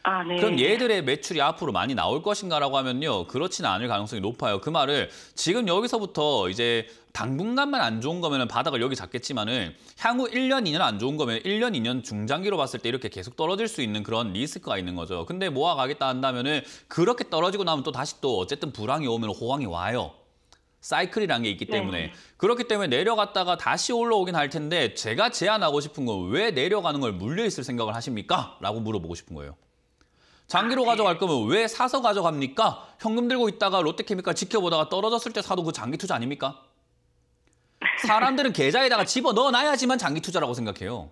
아, 네. 그럼 얘들의 매출이 앞으로 많이 나올 것인가라고 하면요. 그렇지는 않을 가능성이 높아요. 그 말을 지금 여기서부터 이제 당분간만 안 좋은 거면 바닥을 여기 잡겠지만은 향후 1년, 2년 안 좋은 거면 1년, 2년 중장기로 봤을 때 이렇게 계속 떨어질 수 있는 그런 리스크가 있는 거죠. 근데 모아가겠다 한다면은 그렇게 떨어지고 나면 또 다시 또 어쨌든 불황이 오면 호황이 와요. 사이클이라는 게 있기 네. 때문에 네. 그렇기 때문에 내려갔다가 다시 올라오긴 할 텐데 제가 제안하고 싶은 건 왜 내려가는 걸 물려 있을 생각을 하십니까? 라고 물어보고 싶은 거예요. 장기로 아, 네. 가져갈 거면 왜 사서 가져갑니까? 현금 들고 있다가 롯데케미칼 지켜보다가 떨어졌을 때 사도 그 장기 투자 아닙니까? 사람들은 계좌에다가 집어 넣어놔야지만 장기 투자라고 생각해요.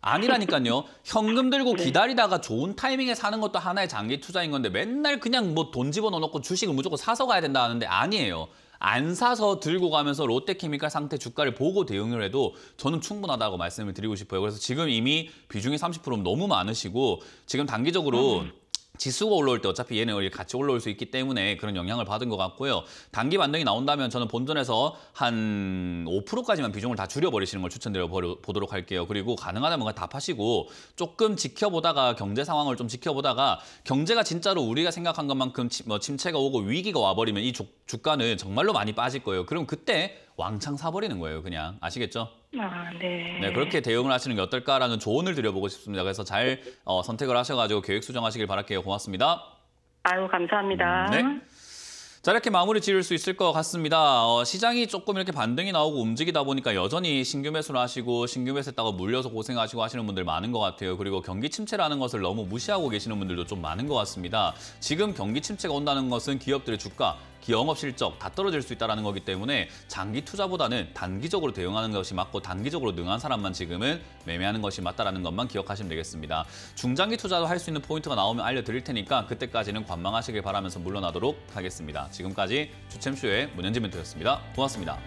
아니라니까요. 현금 들고 네. 기다리다가 좋은 타이밍에 사는 것도 하나의 장기 투자인 건데 맨날 그냥 뭐 돈 집어넣어놓고 주식을 무조건 사서 가야 된다 하는데 아니에요. 안 사서 들고 가면서 롯데케미칼 상태 주가를 보고 대응을 해도 저는 충분하다고 말씀을 드리고 싶어요. 그래서 지금 이미 비중이 3 0 너무 많으시고 지금 단기적으로 음. 지수가 올라올 때 어차피 얘네 우리 같이 올라올 수 있기 때문에 그런 영향을 받은 것 같고요. 단기 반등이 나온다면 저는 본전에서 한 5%까지만 비중을 다 줄여버리시는 걸 추천드려 보도록 할게요. 그리고 가능하다면 다 파시고 조금 지켜보다가 경제 상황을 좀 지켜보다가 경제가 진짜로 우리가 생각한 것만큼 뭐 침체가 오고 위기가 와버리면 이 주, 주가는 정말로 많이 빠질 거예요. 그럼 그때 왕창 사버리는 거예요. 그냥 아시겠죠? 아, 네. 네, 그렇게 대응을 하시는 게 어떨까라는 조언을 드려보고 싶습니다. 그래서 잘 어, 선택을 하셔가지고 계획 수정하시길 바랄게요. 고맙습니다. 아유, 감사합니다. 음, 네. 자, 이렇게 마무리 지을 수 있을 것 같습니다. 어, 시장이 조금 이렇게 반등이 나오고 움직이다 보니까 여전히 신규 매수를 하시고 신규 매수했다가 물려서 고생하시고 하시는 분들 많은 것 같아요. 그리고 경기 침체라는 것을 너무 무시하고 계시는 분들도 좀 많은 것 같습니다. 지금 경기 침체가 온다는 것은 기업들의 주가 영업 실적 다 떨어질 수 있다는 거기 때문에 장기 투자보다는 단기적으로 대응하는 것이 맞고 단기적으로 능한 사람만 지금은 매매하는 것이 맞다는 것만 기억하시면 되겠습니다. 중장기 투자도 할 수 있는 포인트가 나오면 알려드릴 테니까 그때까지는 관망하시길 바라면서 물러나도록 하겠습니다. 지금까지 주챔쇼의 문현지 멘토였습니다. 고맙습니다.